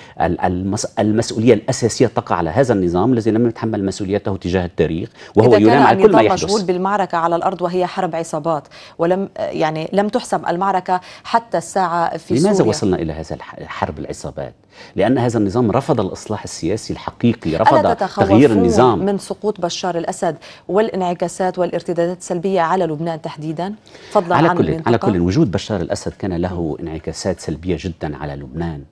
المسؤوليه الاساسيه تقع على هذا النظام الذي لم يتحمل مسؤوليته تجاه التاريخ وهو يلام على كل ما يحدث مشغول بالمعركة على الأرض وهي حرب عصابات ولم يعني لم تحسم المعركة حتى الساعة في لماذا سوريا؟ وصلنا إلى هذا الحرب العصابات؟ لأن هذا النظام رفض الإصلاح السياسي الحقيقي رفض تغيير النظام من سقوط بشار الأسد والانعكاسات والارتدادات السلبية على لبنان تحديدا فضلا على عن كل المنطقة. على كل وجود بشار الأسد كان له انعكاسات سلبية جدا على لبنان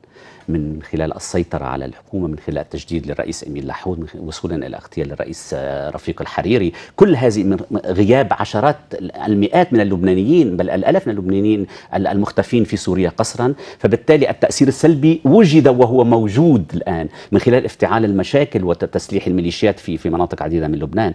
من خلال السيطرة على الحكومة من خلال التجديد للرئيس أمين لحود وصولا إلى اغتيال الرئيس آه، رفيق الحريري كل هذه من غياب عشرات المئات من اللبنانيين بل الألاف من اللبنانيين المختفين في سوريا قسرا فبالتالي التأثير السلبي وجد وهو موجود الآن من خلال افتعال المشاكل وتسليح الميليشيات في في مناطق عديدة من لبنان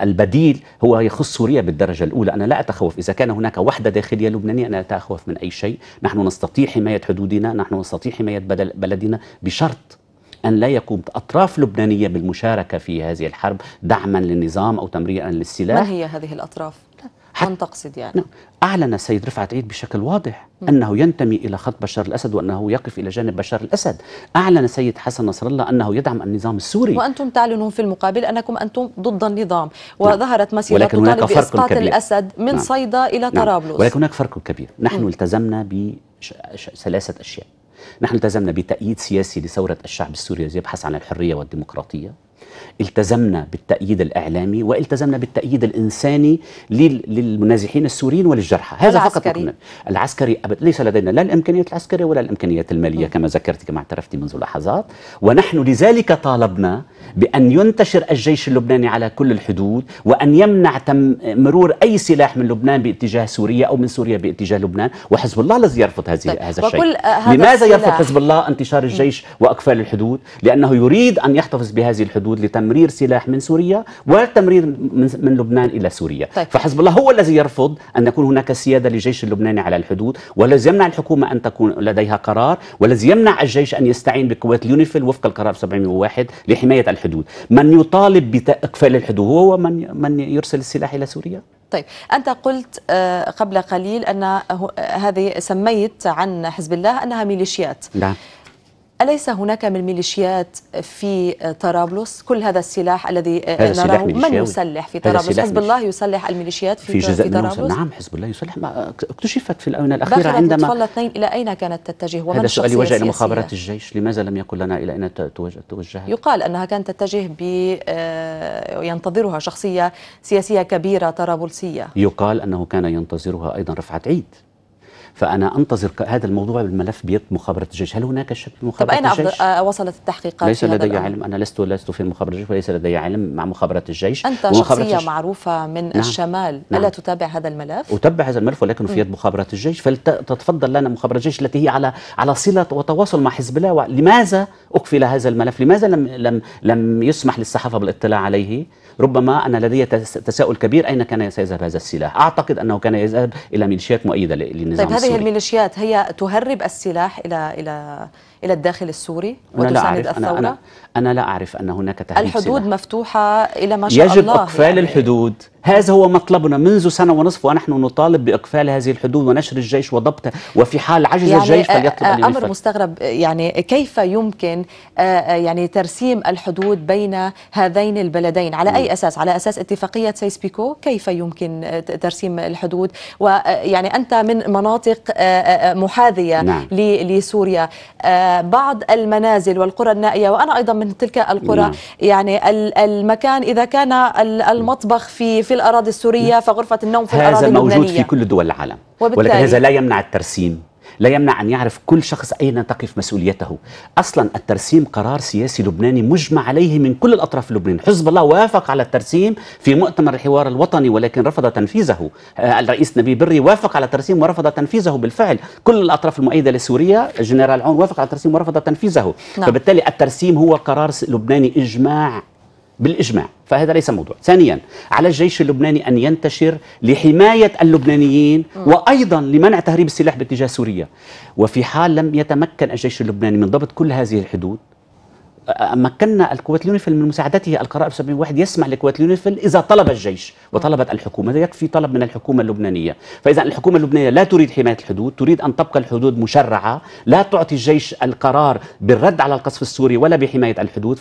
البديل هو يخص سوريا بالدرجة الأولى أنا لا أتخوف إذا كان هناك وحدة داخلية لبنانية أنا لا أتخوف من أي شيء نحن نستطيع حماية حدودنا نحن نستطيع حماية حماية بلدنا بشرط أن لا يقوم أطراف لبنانية بالمشاركة في هذه الحرب دعما للنظام أو تمريرا للسلاح ما هي هذه الأطراف؟ من تقصد يعني؟ نعم. أعلن السيد رفعت عيد بشكل واضح م. أنه ينتمي إلى خط بشار الأسد وأنه يقف إلى جانب بشار الأسد أعلن السيد حسن نصر الله أنه يدعم النظام السوري وأنتم تعلنون في المقابل أنكم أنتم ضد النظام وظهرت نعم. مسيرة تطالب فرق بإسقاط كبير. الأسد من نعم. صيدا إلى نعم. طرابلس ولكن هناك فرق كبير نحن م. التزمنا بثلاثة أشياء نحن التزمنا بتأييد سياسي لثورة الشعب السوري الذي يبحث عن الحرية والديمقراطية التزمنا بالتأييد الإعلامي والتزمنا بالتأييد الإنساني للمنازحين السوريين وللجرحى هذا فقط العسكري. العسكري أبد ليس لدينا لا الإمكانيات العسكرية ولا الإمكانيات المالية كما ذكرت كما اعترفت منذ لحظات ونحن لذلك طالبنا بأن ينتشر الجيش اللبناني على كل الحدود وأن يمنع تم مرور أي سلاح من لبنان باتجاه سوريا أو من سوريا باتجاه لبنان وحزب الله الذي يرفض هذه طيب. هذا الشيء آه، لماذا يرفض حزب الله انتشار الجيش وأقفال الحدود لأنه يريد أن يحتفظ بهذه الحدود الحدود لتمرير سلاح من سوريا وتمرير من لبنان إلى سوريا طيب. فحزب الله هو الذي يرفض أن يكون هناك سيادة للجيش اللبناني على الحدود والذي يمنع الحكومة أن تكون لديها قرار والذي يمنع الجيش أن يستعين بقوات اليونيفيل وفق القرار 701 لحماية الحدود من يطالب بإقفال الحدود هو من, من يرسل السلاح إلى سوريا طيب أنت قلت آه، قبل قليل أن هذه سميت عن حزب الله أنها ميليشيات نعم أليس هناك من ميليشيات في آه، طرابلس كل هذا السلاح الذي آه، نراه من يسلح في نعم، طرابلس حزب الله يسلح الميليشيات في, في, جزء في طرابلس نعم حزب الله يسلح ما آه، اكتشفت في الآونة الأخيرة عندما داخل اثنين إلى أين كانت تتجه ومن هذا السؤال يوجه إلى مخابرات الجيش لماذا لم يقل لنا إلى أين توجهت يقال أنها كانت تتجه ب ينتظرها شخصية سياسية كبيرة طرابلسية يقال أنه كان ينتظرها أيضا رفعت عيد فانا انتظر هذا الموضوع بالملف بيد مخابره الجيش هل هناك شك مخابره طب الجيش؟ طب أين آه، وصلت التحقيقات ليس لدي علم انا لست لست في مخابره الجيش وليس لدي علم مع مخابره الجيش انت شخصيه الجيش. معروفه من نعم. الشمال نعم. الا تتابع هذا الملف اتبع هذا الملف ولكن في يد مخابره الجيش فلتتفضل لنا مخابره الجيش التي هي على على صله وتواصل مع حزب الله لماذا اقفل هذا الملف لماذا لم لم لم يسمح للصحافه بالاطلاع عليه ربما انا لدي تساؤل كبير اين كان سيذهب هذا السلاح اعتقد انه كان يذهب الى ميليشيات مؤيده للنظام طيب هذه الميليشيات هي تهرب السلاح إلى إلى إلى الداخل السوري وتساند أنا لا أعرف الثورة؟ أنا, أنا, أنا لا أعرف أن هناك تهريب الحدود سلاح. مفتوحة إلى ما شاء يجب الله يجب إقفال يعني. الحدود هذا هو مطلبنا منذ سنة ونصف ونحن نطالب بإقفال هذه الحدود ونشر الجيش وضبطه وفي حال عجز يعني الجيش آه، آه، فليطلب أن أمر مستغرب يعني كيف يمكن آه، يعني ترسيم الحدود بين هذين البلدين على أي أساس على أساس اتفاقية سيس بيكو كيف يمكن ترسيم الحدود ويعني أنت من مناطق محاذية نعم. لسوريا بعض المنازل والقرى النائية وأنا أيضا من تلك القرى يعني المكان إذا كان المطبخ في في الأراضي السورية فغرفة النوم في الأراضي اللبنانية هذا موجود في كل دول العالم ولكن هذا لا يمنع الترسيم لا يمنع أن يعرف كل شخص أين تقف مسؤوليته أصلا الترسيم قرار سياسي لبناني مجمع عليه من كل الأطراف في لبنان حزب الله وافق على الترسيم في مؤتمر الحوار الوطني ولكن رفض تنفيذه آه، الرئيس نبي بري وافق على الترسيم ورفض تنفيذه بالفعل كل الأطراف المؤيدة لسوريا جنرال عون وافق على الترسيم ورفض تنفيذه نعم. فبالتالي الترسيم هو قرار لبناني إجماع بالإجماع فهذا ليس موضوع ثانيا على الجيش اللبناني أن ينتشر لحماية اللبنانيين وأيضا لمنع تهريب السلاح باتجاه سوريا وفي حال لم يتمكن الجيش اللبناني من ضبط كل هذه الحدود مكنا الكويت اليونيفيل من مساعدته القرار 71 يسمح لكويت اليونيفيل اذا طلب الجيش وطلبت الحكومه هذا يكفي طلب من الحكومه اللبنانيه فاذا الحكومه اللبنانيه لا تريد حمايه الحدود تريد ان تبقى الحدود مشرعه لا تعطي الجيش القرار بالرد على القصف السوري ولا بحمايه الحدود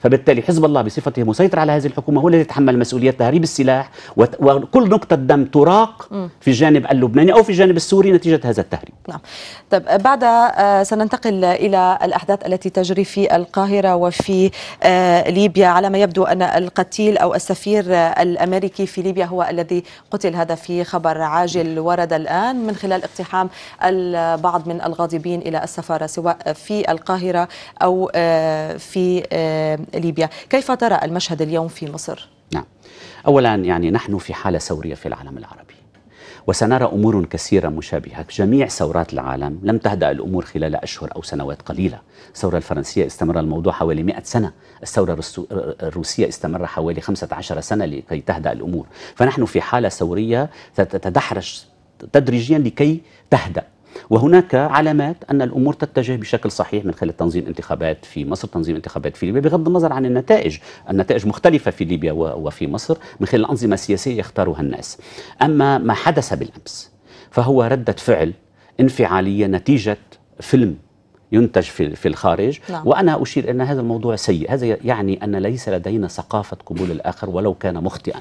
فبالتالي حزب الله بصفته مسيطر على هذه الحكومه هو الذي يتحمل مسؤوليه تهريب السلاح وكل نقطه دم تراق في الجانب اللبناني او في الجانب السوري نتيجه هذا التهريب نعم طب بعد آه، سننتقل الى الاحداث التي تجري في القاهره القاهره وفي آه، ليبيا على ما يبدو أن القتيل أو السفير آه، الأمريكي في ليبيا هو الذي قتل هذا في خبر عاجل ورد الآن من خلال اقتحام البعض من الغاضبين إلى السفارة سواء في القاهرة أو آه، في ليبيا كيف ترى المشهد اليوم في مصر؟ نعم أولا يعني نحن في حالة سورية في العالم العربي وسنرى أمور كثيرة مشابهة جميع ثورات العالم لم تهدأ الأمور خلال أشهر أو سنوات قليلة الثورة الفرنسية استمر الموضوع حوالي 100 سنة الثورة الروسية استمر حوالي 15 سنة لكي تهدأ الأمور فنحن في حالة ثورية تتدحرج تدريجيا لكي تهدأ وهناك علامات أن الأمور تتجه بشكل صحيح من خلال تنظيم انتخابات في مصر تنظيم انتخابات في ليبيا بغض النظر عن النتائج النتائج مختلفة في ليبيا وفي مصر من خلال الأنظمة السياسية يختارها الناس أما ما حدث بالأمس فهو ردة فعل انفعالية نتيجة فيلم ينتج في في الخارج نعم. وانا اشير ان هذا الموضوع سيء هذا يعني ان ليس لدينا ثقافه قبول الاخر ولو كان مخطئا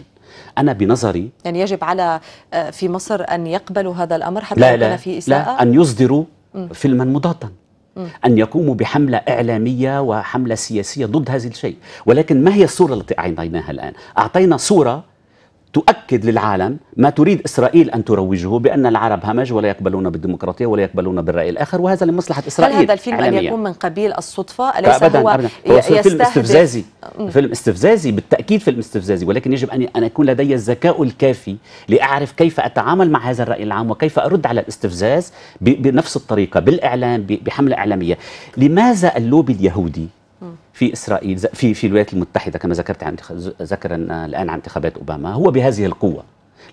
انا بنظري يعني يجب على آه، في مصر ان يقبلوا هذا الامر حتى لا, لا كان في اساءه لا ان يصدروا فيلما مضادا أن يقوموا بحملة إعلامية وحملة سياسية ضد هذا الشيء ولكن ما هي الصورة التي أعطيناها الآن؟ أعطينا صورة تؤكد للعالم ما تريد إسرائيل أن تروجه بأن العرب همج ولا يقبلون بالديمقراطية ولا يقبلون بالرأي الآخر وهذا لمصلحة إسرائيل هل هذا الفيلم أن يكون من قبيل الصدفة أليس أبداً هو, أبداً. هو فيلم استفزازي فيلم استفزازي بالتأكيد فيلم استفزازي ولكن يجب أن يكون لدي الذكاء الكافي لأعرف كيف أتعامل مع هذا الرأي العام وكيف أرد على الاستفزاز بنفس الطريقة بالإعلام بحملة إعلامية لماذا اللوبي اليهودي في إسرائيل في في الولايات المتحدة كما ذكرت عن ذكر آه، الآن عن انتخابات أوباما هو بهذه القوة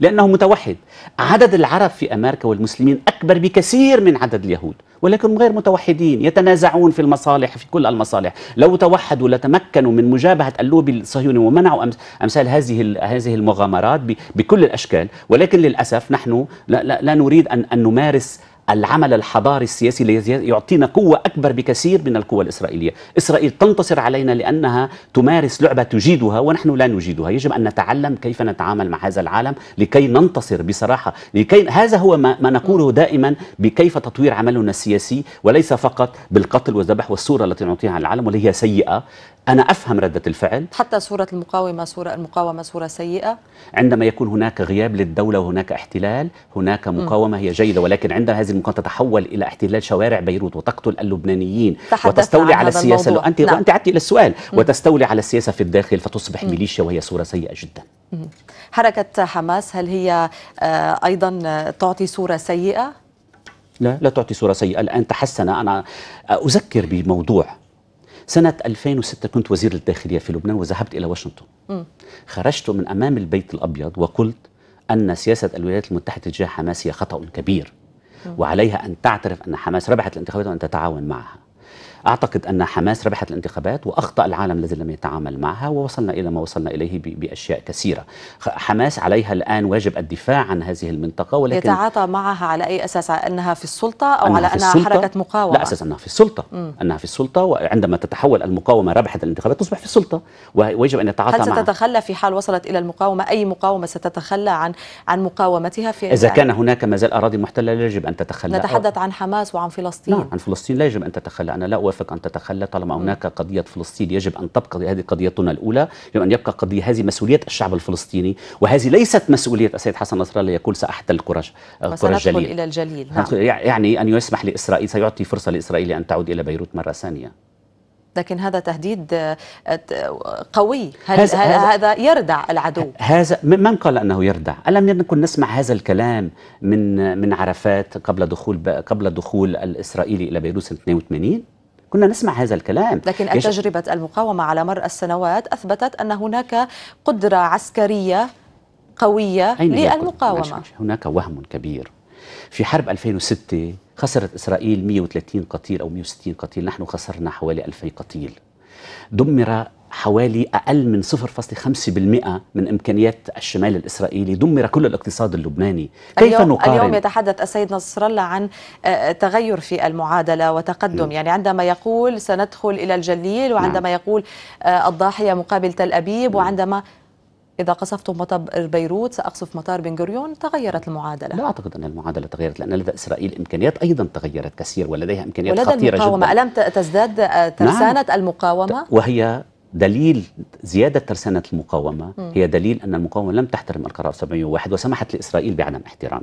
لأنه متوحد عدد العرب في أمريكا والمسلمين أكبر بكثير من عدد اليهود ولكن غير متوحدين يتنازعون في المصالح في كل المصالح لو توحدوا لتمكنوا من مجابهة اللوبي الصهيوني ومنعوا أمثال هذه هذه المغامرات بكل الأشكال ولكن للأسف نحن لا, لا, لا نريد أن, أن نمارس العمل الحضاري السياسي الذي يعطينا قوة أكبر بكثير من القوة الإسرائيلية إسرائيل تنتصر علينا لأنها تمارس لعبة تجيدها ونحن لا نجيدها يجب أن نتعلم كيف نتعامل مع هذا العالم لكي ننتصر بصراحة لكي هذا هو ما, ما نقوله دائما بكيف تطوير عملنا السياسي وليس فقط بالقتل والذبح والصورة التي نعطيها على العالم واللي هي سيئة أنا أفهم ردة الفعل حتى صورة المقاومة صورة المقاومة صورة سيئة عندما يكون هناك غياب للدولة وهناك احتلال هناك مقاومة م. هي جيدة ولكن عندما هذه المقاومة تتحول إلى احتلال شوارع بيروت وتقتل اللبنانيين وتستولي على السياسة الموضوع. أنت نعم. عدتي عدت إلى السؤال م. وتستولي على السياسة في الداخل فتصبح م. ميليشيا وهي صورة سيئة جدا م. حركة حماس هل هي آه، أيضا تعطي صورة سيئة؟ لا لا تعطي صورة سيئة الآن تحسن أنا أذكر بموضوع سنة 2006 كنت وزير الداخلية في لبنان وذهبت إلى واشنطن خرجت من أمام البيت الأبيض وقلت أن سياسة الولايات المتحدة تجاه حماس هي خطأ كبير وعليها أن تعترف أن حماس ربحت الانتخابات وأن تتعاون معها أعتقد أن حماس ربحت الانتخابات وأخطأ العالم الذي لم يتعامل معها ووصلنا إلى ما وصلنا إليه بأشياء كثيرة حماس عليها الآن واجب الدفاع عن هذه المنطقة ولكن يتعاطى معها على أي أساس على أنها في السلطة أو أنها على أنها حركة مقاومة لا أساس أنها في السلطة م. أنها في السلطة وعندما تتحول المقاومة ربحت الانتخابات تصبح في السلطة ويجب أن يتعاطى معها هل ستتخلى معها. في حال وصلت إلى المقاومة أي مقاومة ستتخلى عن عن مقاومتها في إذا كان هناك ما زال أراضي محتلة لا يجب أن تتخلى نتحدث عن حماس وعن فلسطين نعم عن فلسطين لا يجب أن تتخلى أنا لا يوافق أن تتخلى طالما هناك قضية فلسطين يجب أن تبقى هذه قضيتنا الأولى يجب أن يبقى قضية هذه مسؤولية الشعب الفلسطيني وهذه ليست مسؤولية السيد حسن نصر الله يقول سأحتل الكرة الجليل إلى الجليل نعم. يعني أن يسمح لإسرائيل سيعطي فرصة لإسرائيل أن تعود إلى بيروت مرة ثانية لكن هذا تهديد آه، قوي هل هذا, هل هذا يردع العدو هذا من قال انه يردع الم نكن نسمع هذا الكلام من من عرفات قبل دخول قبل دخول الاسرائيلي الى بيروت سنه 82 كنا نسمع هذا الكلام لكن يش... تجربة المقاومة على مر السنوات أثبتت أن هناك قدرة عسكرية قوية للمقاومة هناك وهم كبير في حرب 2006 خسرت إسرائيل 130 قتيل أو 160 قتيل نحن خسرنا حوالي 2000 قتيل دمر حوالي أقل من 0.5% من إمكانيات الشمال الإسرائيلي دمر كل الاقتصاد اللبناني كيف اليوم نقارن؟ اليوم يتحدث السيد نصر الله عن آه، آه، تغير في المعادلة وتقدم م. نعم. يعني عندما يقول سندخل إلى الجليل وعندما نعم. يقول آه، الضاحية مقابل تل أبيب م. نعم. وعندما إذا قصفتم مطار بيروت سأقصف مطار بن غوريون تغيرت المعادلة لا أعتقد أن المعادلة تغيرت لأن لدى إسرائيل إمكانيات أيضا تغيرت كثير ولديها إمكانيات ولدى خطيرة المقاومة جدا ألم تزداد ترسانة نعم. المقاومة وهي دليل زيادة ترسانة المقاومة م. هي دليل أن المقاومة لم تحترم القرار 701 وسمحت لإسرائيل بعدم احترامه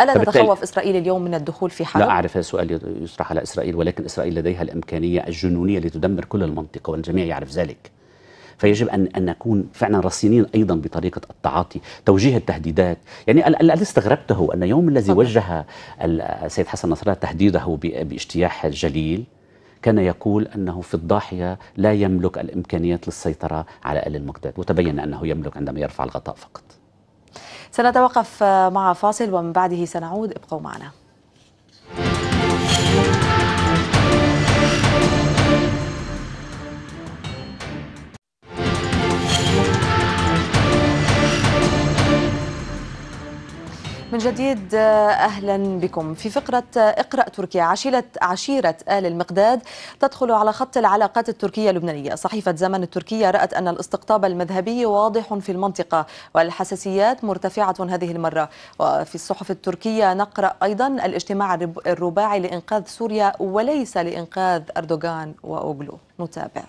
ألا تتخوف إسرائيل اليوم من الدخول في حرب؟ لا أعرف هذا سؤال يطرح على إسرائيل ولكن إسرائيل لديها الإمكانية الجنونية لتدمر كل المنطقة والجميع يعرف ذلك فيجب ان ان نكون فعلا رصينين ايضا بطريقه التعاطي، توجيه التهديدات، يعني الذي استغربته ان يوم الذي وجه السيد حسن نصر الله تهديده باجتياح الجليل كان يقول أنه في الضاحية لا يملك الإمكانيات للسيطرة على آل المقداد وتبين أنه يملك عندما يرفع الغطاء فقط سنتوقف مع فاصل ومن بعده سنعود ابقوا معنا من جديد أهلا بكم في فقرة اقرأ تركيا عشيرة, عشيرة آل المقداد تدخل على خط العلاقات التركية اللبنانية صحيفة زمن التركية رأت أن الاستقطاب المذهبي واضح في المنطقة والحساسيات مرتفعة هذه المرة وفي الصحف التركية نقرأ أيضا الاجتماع الرباعي لإنقاذ سوريا وليس لإنقاذ أردوغان وأوغلو نتابع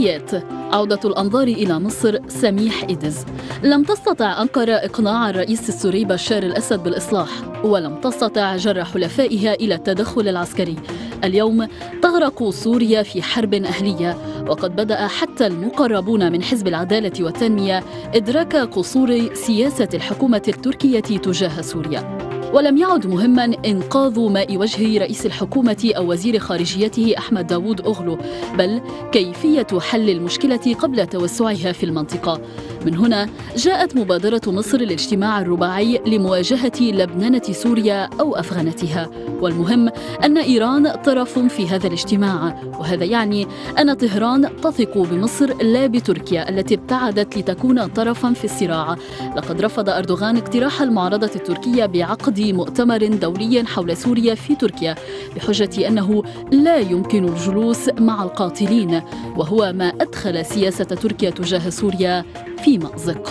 السلبيات عودة الأنظار إلى مصر سميح إدز لم تستطع أنقرة إقناع الرئيس السوري بشار الأسد بالإصلاح ولم تستطع جر حلفائها إلى التدخل العسكري اليوم تغرق سوريا في حرب أهلية وقد بدأ حتى المقربون من حزب العدالة والتنمية إدراك قصور سياسة الحكومة التركية تجاه سوريا ولم يعد مهما إنقاذ ماء وجه رئيس الحكومة أو وزير خارجيته أحمد داوود أغلو بل كيفية حل المشكلة قبل توسعها في المنطقة من هنا جاءت مبادرة مصر للاجتماع الرباعي لمواجهة لبنانة سوريا أو أفغانتها والمهم أن إيران طرف في هذا الاجتماع وهذا يعني أن طهران تثق بمصر لا بتركيا التي ابتعدت لتكون طرفا في الصراع لقد رفض أردوغان اقتراح المعارضة التركية بعقد مؤتمر دولي حول سوريا في تركيا بحجة أنه لا يمكن الجلوس مع القاتلين وهو ما أدخل سياسة تركيا تجاه سوريا في مأزق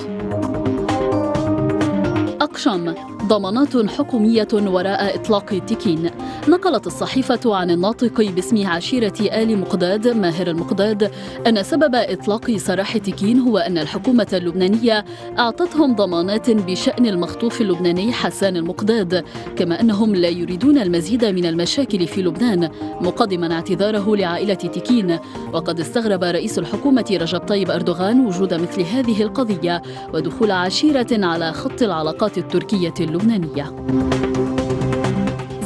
أقشم ضمانات حكومية وراء إطلاق التكين نقلت الصحيفة عن الناطق باسم عشيرة آل مقداد ماهر المقداد أن سبب إطلاق سراح تكين هو أن الحكومة اللبنانية أعطتهم ضمانات بشأن المخطوف اللبناني حسان المقداد كما أنهم لا يريدون المزيد من المشاكل في لبنان مقدما اعتذاره لعائلة تكين وقد استغرب رئيس الحكومة رجب طيب أردوغان وجود مثل هذه القضية ودخول عشيرة على خط العلاقات التركية اللبنانية اللبنانية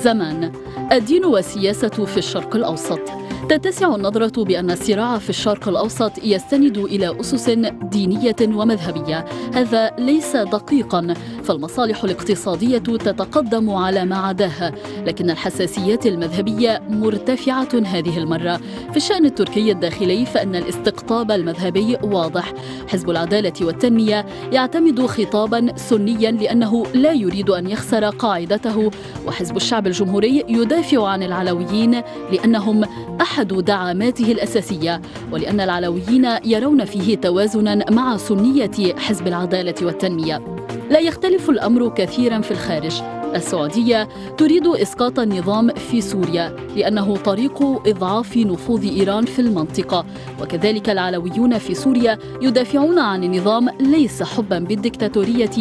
زمان الدين والسياسة في الشرق الأوسط تتسع النظرة بأن الصراع في الشرق الأوسط يستند إلى أسس دينية ومذهبية هذا ليس دقيقا فالمصالح الاقتصادية تتقدم على ما عداها لكن الحساسيات المذهبية مرتفعة هذه المرة في الشأن التركي الداخلي فإن الاستقطاب المذهبي واضح حزب العدالة والتنمية يعتمد خطابا سنيا لأنه لا يريد أن يخسر قاعدته وحزب الشعب الجمهوري يدافع عن العلويين لأنهم أحد أحد دعاماته الأساسية ولأن العلويين يرون فيه توازنا مع سنية حزب العدالة والتنمية لا يختلف الأمر كثيرا في الخارج السعودية تريد إسقاط النظام في سوريا لأنه طريق إضعاف نفوذ إيران في المنطقة وكذلك العلويون في سوريا يدافعون عن النظام ليس حبا بالدكتاتورية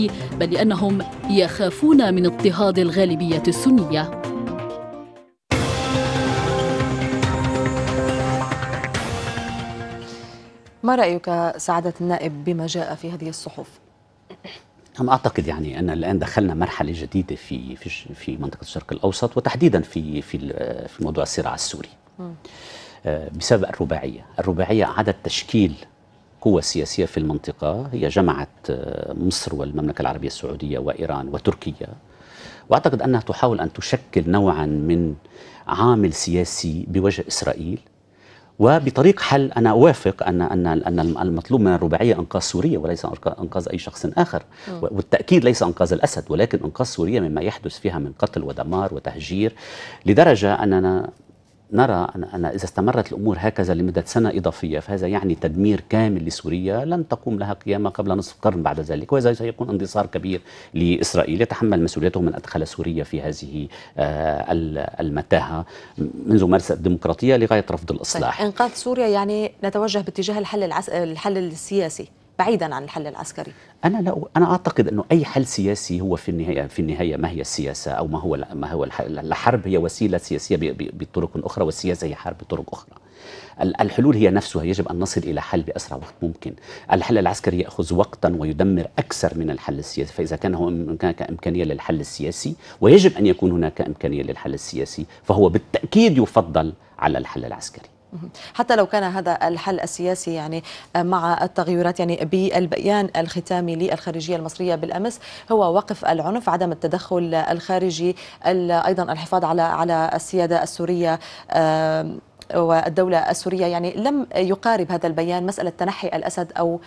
بل لأنهم يخافون من اضطهاد الغالبية السنية ما رأيك سعادة النائب بما جاء في هذه الصحف؟ أنا أعتقد يعني أن الآن دخلنا مرحلة جديدة في في في منطقة الشرق الأوسط وتحديدا في في في موضوع الصراع السوري. آه، بسبب الرباعية، الرباعية عدد تشكيل قوة سياسية في المنطقة هي جمعت آه، مصر والمملكة العربية السعودية وإيران وتركيا وأعتقد أنها تحاول أن تشكل نوعا من عامل سياسي بوجه إسرائيل وبطريق حل انا اوافق ان ان ان المطلوب من الرباعيه انقاذ سوريا وليس انقاذ اي شخص اخر والتاكيد ليس انقاذ الاسد ولكن انقاذ سوريا مما يحدث فيها من قتل ودمار وتهجير لدرجه اننا نرى أن إذا استمرت الأمور هكذا لمدة سنة إضافية فهذا يعني تدمير كامل لسوريا لن تقوم لها قيامة قبل نصف قرن بعد ذلك وهذا سيكون انتصار كبير لإسرائيل يتحمل مسؤوليته من أدخل سوريا في هذه آه، المتاهة منذ مارس الديمقراطية لغاية رفض الإصلاح إنقاذ سوريا يعني نتوجه باتجاه الحل العس... الحل السياسي بعيدا عن الحل العسكري انا لا انا اعتقد انه اي حل سياسي هو في النهايه في النهايه ما هي السياسه او ما هو ما هو الحرب هي وسيله سياسيه بطرق اخرى والسياسه هي حرب بطرق اخرى الحلول هي نفسها يجب ان نصل الى حل باسرع وقت ممكن الحل العسكري ياخذ وقتا ويدمر اكثر من الحل السياسي فاذا كان هناك امكانيه للحل السياسي ويجب ان يكون هناك امكانيه للحل السياسي فهو بالتاكيد يفضل على الحل العسكري حتى لو كان هذا الحل السياسي يعني آه، مع التغيرات يعني بالبيان الختامي للخارجيه المصريه بالامس هو وقف العنف عدم التدخل الخارجي ايضا الحفاظ على على السياده السوريه والدوله السوريه يعني لم يقارب هذا البيان مساله تنحي الاسد او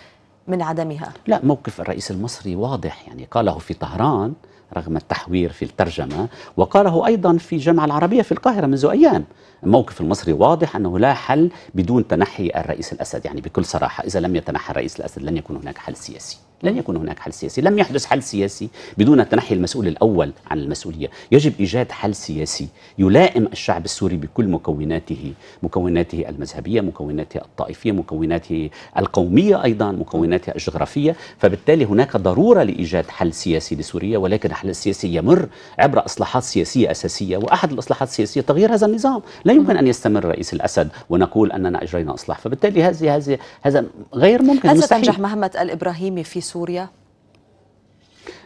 من عدمها لا موقف الرئيس المصري واضح يعني قاله في طهران رغم التحوير في الترجمة وقاله أيضا في الجامعة العربية في القاهرة منذ أيام الموقف المصري واضح أنه لا حل بدون تنحي الرئيس الأسد يعني بكل صراحة إذا لم يتنحى الرئيس الأسد لن يكون هناك حل سياسي لن يكون هناك حل سياسي لم يحدث حل سياسي بدون تنحي المسؤول الأول عن المسؤولية يجب إيجاد حل سياسي يلائم الشعب السوري بكل مكوناته مكوناته المذهبية مكوناته الطائفية مكوناته القومية أيضا مكوناته الجغرافية فبالتالي هناك ضرورة لإيجاد حل سياسي لسوريا ولكن الحل السياسي يمر عبر إصلاحات سياسية أساسية وأحد الإصلاحات السياسية تغيير هذا النظام لا يمكن أن يستمر رئيس الأسد ونقول أننا أجرينا إصلاح فبالتالي هذه هذه هذا غير ممكن هل ستنجح مهمة الإبراهيمي في سوريا؟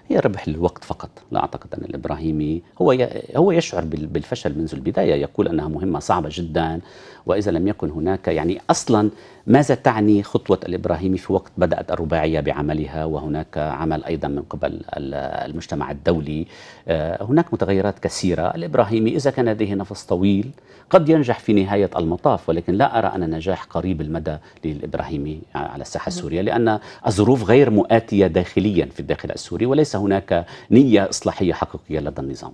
هي ربح الوقت فقط لا أعتقد أن الإبراهيمي هو هو يشعر بالفشل منذ البداية يقول أنها مهمة صعبة جدا وإذا لم يكن هناك يعني أصلا ماذا تعني خطوة الإبراهيمي في وقت بدأت الرباعية بعملها وهناك عمل أيضا من قبل المجتمع الدولي آه، هناك متغيرات كثيرة الإبراهيمي إذا كان لديه نفس طويل قد ينجح في نهاية المطاف ولكن لا أرى أن نجاح قريب المدى للإبراهيمي على الساحة نعم. السورية لأن الظروف غير مؤاتية داخليا في الداخل السوري وليس هناك نية إصلاحية حقيقية لدى النظام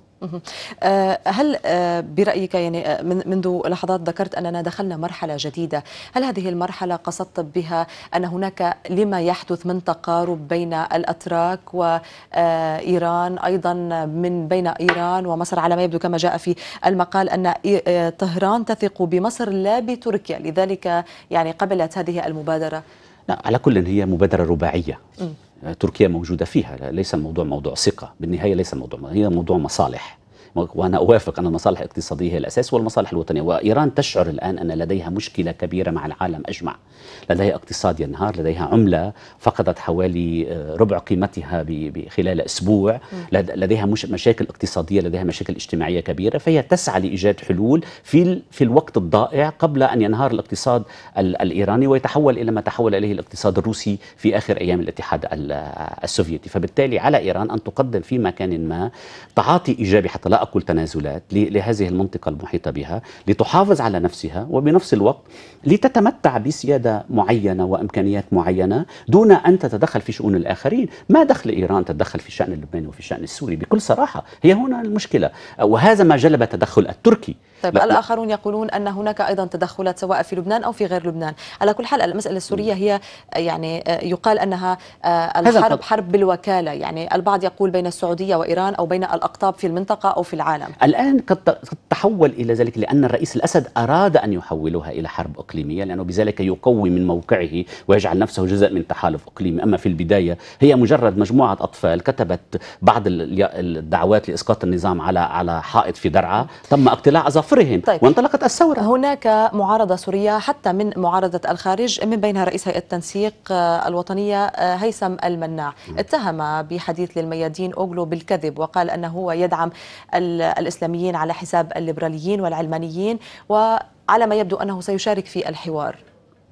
آه، هل آه، برأيك يعني منذ لحظات ذكرت أننا أننا دخلنا مرحلة جديدة هل هذه المرحلة قصدت بها أن هناك لما يحدث من تقارب بين الأتراك وإيران أيضا من بين إيران ومصر على ما يبدو كما جاء في المقال أن آه، طهران تثق بمصر لا بتركيا لذلك يعني قبلت هذه المبادرة لا على كل هي مبادرة رباعية م. تركيا موجودة فيها ليس الموضوع موضوع ثقة بالنهاية ليس الموضوع هي موضوع مصالح وانا اوافق ان المصالح الاقتصاديه هي الاساس والمصالح الوطنيه وايران تشعر الان ان لديها مشكله كبيره مع العالم اجمع لديها اقتصاد ينهار لديها عمله فقدت حوالي آه، ربع قيمتها خلال اسبوع لديها مش مشاكل اقتصاديه لديها مشاكل اجتماعيه كبيره فهي تسعى لايجاد حلول في في الوقت الضائع قبل ان ينهار الاقتصاد الايراني ويتحول الى ما تحول اليه الاقتصاد الروسي في اخر ايام الاتحاد السوفيتي فبالتالي على ايران ان تقدم في مكان ما تعاطي ايجابي حتى لا تأكل تنازلات لهذه المنطقة المحيطة بها لتحافظ على نفسها وبنفس الوقت لتتمتع بسيادة معينة وإمكانيات معينة دون أن تتدخل في شؤون الآخرين ما دخل إيران تتدخل في الشأن اللبناني وفي الشأن السوري بكل صراحة هي هنا المشكلة وهذا ما جلب تدخل التركي طيب لا. الآخرون يقولون أن هناك أيضا تدخلات سواء في لبنان أو في غير لبنان على كل حال المسألة السورية هي يعني آه، يقال أنها آه، الحرب حرب بالوكالة يعني البعض يقول بين السعودية وإيران أو بين الأقطاب في المنطقة أو في العالم الآن قد تحول إلى ذلك لأن الرئيس الأسد أراد أن يحولها إلى حرب إقليمية لأنه بذلك يقوي من موقعه ويجعل نفسه جزء من تحالف إقليمي أما في البداية هي مجرد مجموعة أطفال كتبت بعض الدعوات لإسقاط النظام على على حائط في درعا تم اقتلاع أظافر كفرهم طيب. وانطلقت الثورة هناك معارضة سورية حتى من معارضة الخارج من بينها رئيس هيئة التنسيق آه، الوطنية آه، هيثم المناع اتهم بحديث للميادين أوغلو بالكذب وقال أنه هو يدعم الإسلاميين على حساب الليبراليين والعلمانيين وعلى ما يبدو أنه سيشارك في الحوار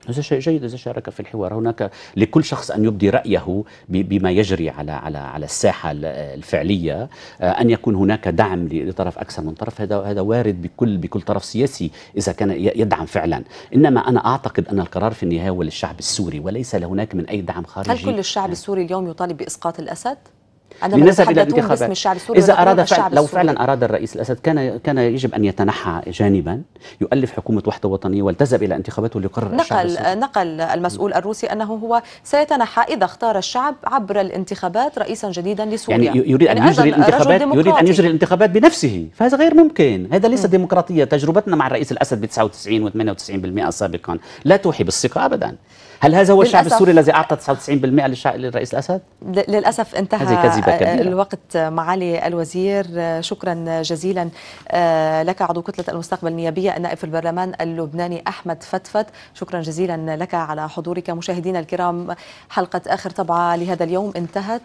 هذا شيء جيد إذا شارك في الحوار هناك لكل شخص أن يبدي رأيه بما يجري على على على الساحة الفعلية آه، أن يكون هناك دعم لطرف أكثر من طرف هذا هذا وارد بكل بكل طرف سياسي إذا كان يدعم فعلا إنما أنا أعتقد أن القرار في النهاية هو للشعب السوري وليس لهناك من أي دعم خارجي هل كل الشعب آه. السوري اليوم يطالب بإسقاط الأسد؟ لنذهب الى الانتخابات اذا اراد فعلا لو فعلا اراد الرئيس الاسد كان كان يجب ان يتنحى جانبا يؤلف حكومه وحده وطنيه والتزم الى انتخابات لقرر نقل الشعب السوري. نقل المسؤول الروسي انه هو سيتنحى اذا اختار الشعب عبر الانتخابات رئيسا جديدا لسوريا يعني يريد يعني ان يجري الانتخابات يريد ان يجري الانتخابات بنفسه فهذا غير ممكن هذا ليس م. ديمقراطيه تجربتنا مع الرئيس الاسد ب 99 و98% سابقا لا توحي بالثقه ابدا هل هذا هو الشعب السوري الذي اعطى 99% للرئيس الاسد؟ للاسف انتهى آه، الوقت معالي الوزير آه، شكرا جزيلا آه، لك عضو كتله المستقبل النيابيه النائب في البرلمان اللبناني احمد فتفت شكرا جزيلا لك على حضورك مشاهدينا الكرام حلقه اخر طبعه لهذا اليوم انتهت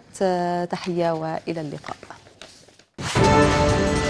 تحيه والى اللقاء.